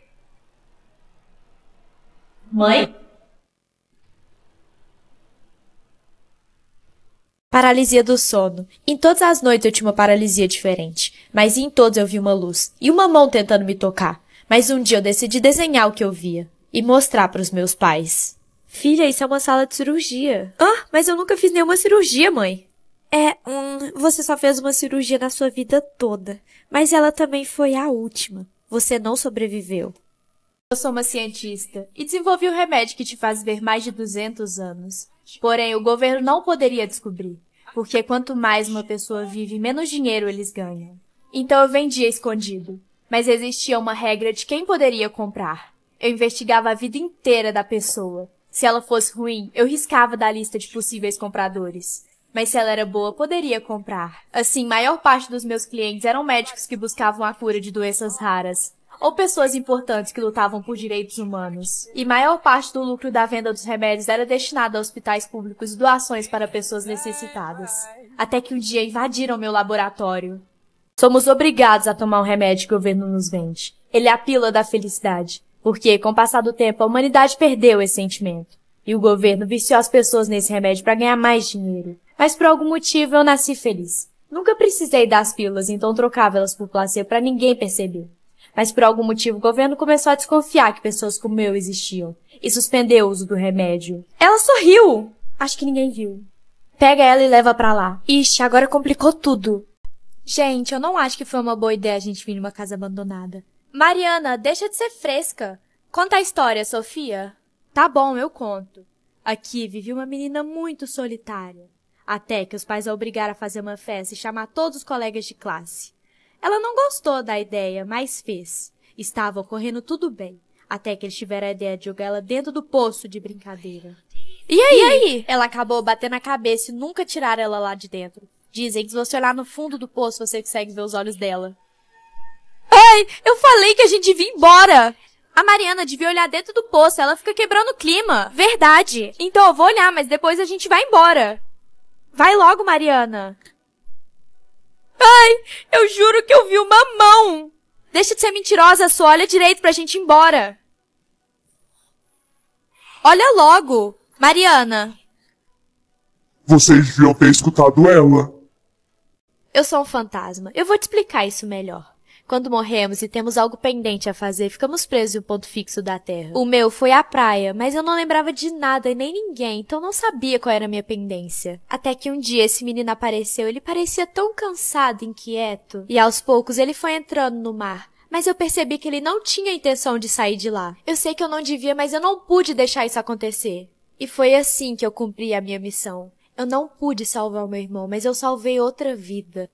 Mãe? Paralisia do sono. Em todas as noites eu tinha uma paralisia diferente, mas em todas eu vi uma luz e uma mão tentando me tocar. Mas um dia eu decidi desenhar o que eu via e mostrar para os meus pais. Filha, isso é uma sala de cirurgia. Ah, mas eu nunca fiz nenhuma cirurgia, mãe. É, hum, você só fez uma cirurgia na sua vida toda, mas ela também foi a última. Você não sobreviveu. Eu sou uma cientista e desenvolvi um remédio que te faz ver mais de 200 anos. Porém, o governo não poderia descobrir, porque quanto mais uma pessoa vive, menos dinheiro eles ganham. Então eu vendia escondido, mas existia uma regra de quem poderia comprar. Eu investigava a vida inteira da pessoa. Se ela fosse ruim, eu riscava da lista de possíveis compradores mas se ela era boa, poderia comprar. Assim, maior parte dos meus clientes eram médicos que buscavam a cura de doenças raras ou pessoas importantes que lutavam por direitos humanos. E maior parte do lucro da venda dos remédios era destinado a hospitais públicos e doações para pessoas necessitadas. Até que um dia invadiram meu laboratório. Somos obrigados a tomar o remédio que o governo nos vende. Ele é a pílula da felicidade, porque com o passar do tempo a humanidade perdeu esse sentimento. E o governo viciou as pessoas nesse remédio para ganhar mais dinheiro. Mas por algum motivo eu nasci feliz. Nunca precisei das pílulas, então trocava elas por placebo para ninguém perceber. Mas por algum motivo o governo começou a desconfiar que pessoas como eu existiam e suspendeu o uso do remédio. Ela sorriu! Acho que ninguém viu. Pega ela e leva pra lá. Ixi, agora complicou tudo. Gente, eu não acho que foi uma boa ideia a gente vir numa casa abandonada. Mariana, deixa de ser fresca. Conta a história, Sofia. Tá bom, eu conto. Aqui vivia uma menina muito solitária até que os pais a obrigaram a fazer uma festa e chamar todos os colegas de classe. Ela não gostou da ideia, mas fez. Estava ocorrendo tudo bem, até que eles tiveram a ideia de jogar ela dentro do poço de brincadeira. E aí? E aí? Ela acabou batendo a cabeça e nunca tiraram ela lá de dentro. Dizem que se você olhar no fundo do poço, você consegue ver os olhos dela. Ai, eu falei que a gente devia ir embora! A Mariana devia olhar dentro do poço, ela fica quebrando o clima. Verdade. Então eu vou olhar, mas depois a gente vai embora. Vai logo, Mariana. Ai, eu juro que eu vi uma mão. Deixa de ser mentirosa, só olha direito pra gente ir embora. Olha logo, Mariana. Vocês deviam ter escutado ela. Eu sou um fantasma. Eu vou te explicar isso melhor. Quando morremos e temos algo pendente a fazer, ficamos presos em um ponto fixo da Terra. O meu foi à praia, mas eu não lembrava de nada e nem ninguém, então não sabia qual era a minha pendência. Até que um dia esse menino apareceu, ele parecia tão cansado e inquieto. E aos poucos ele foi entrando no mar mas eu percebi que ele não tinha intenção de sair de lá. Eu sei que eu não devia, mas eu não pude deixar isso acontecer. E foi assim que eu cumpri a minha missão. Eu não pude salvar o meu irmão, mas eu salvei outra vida.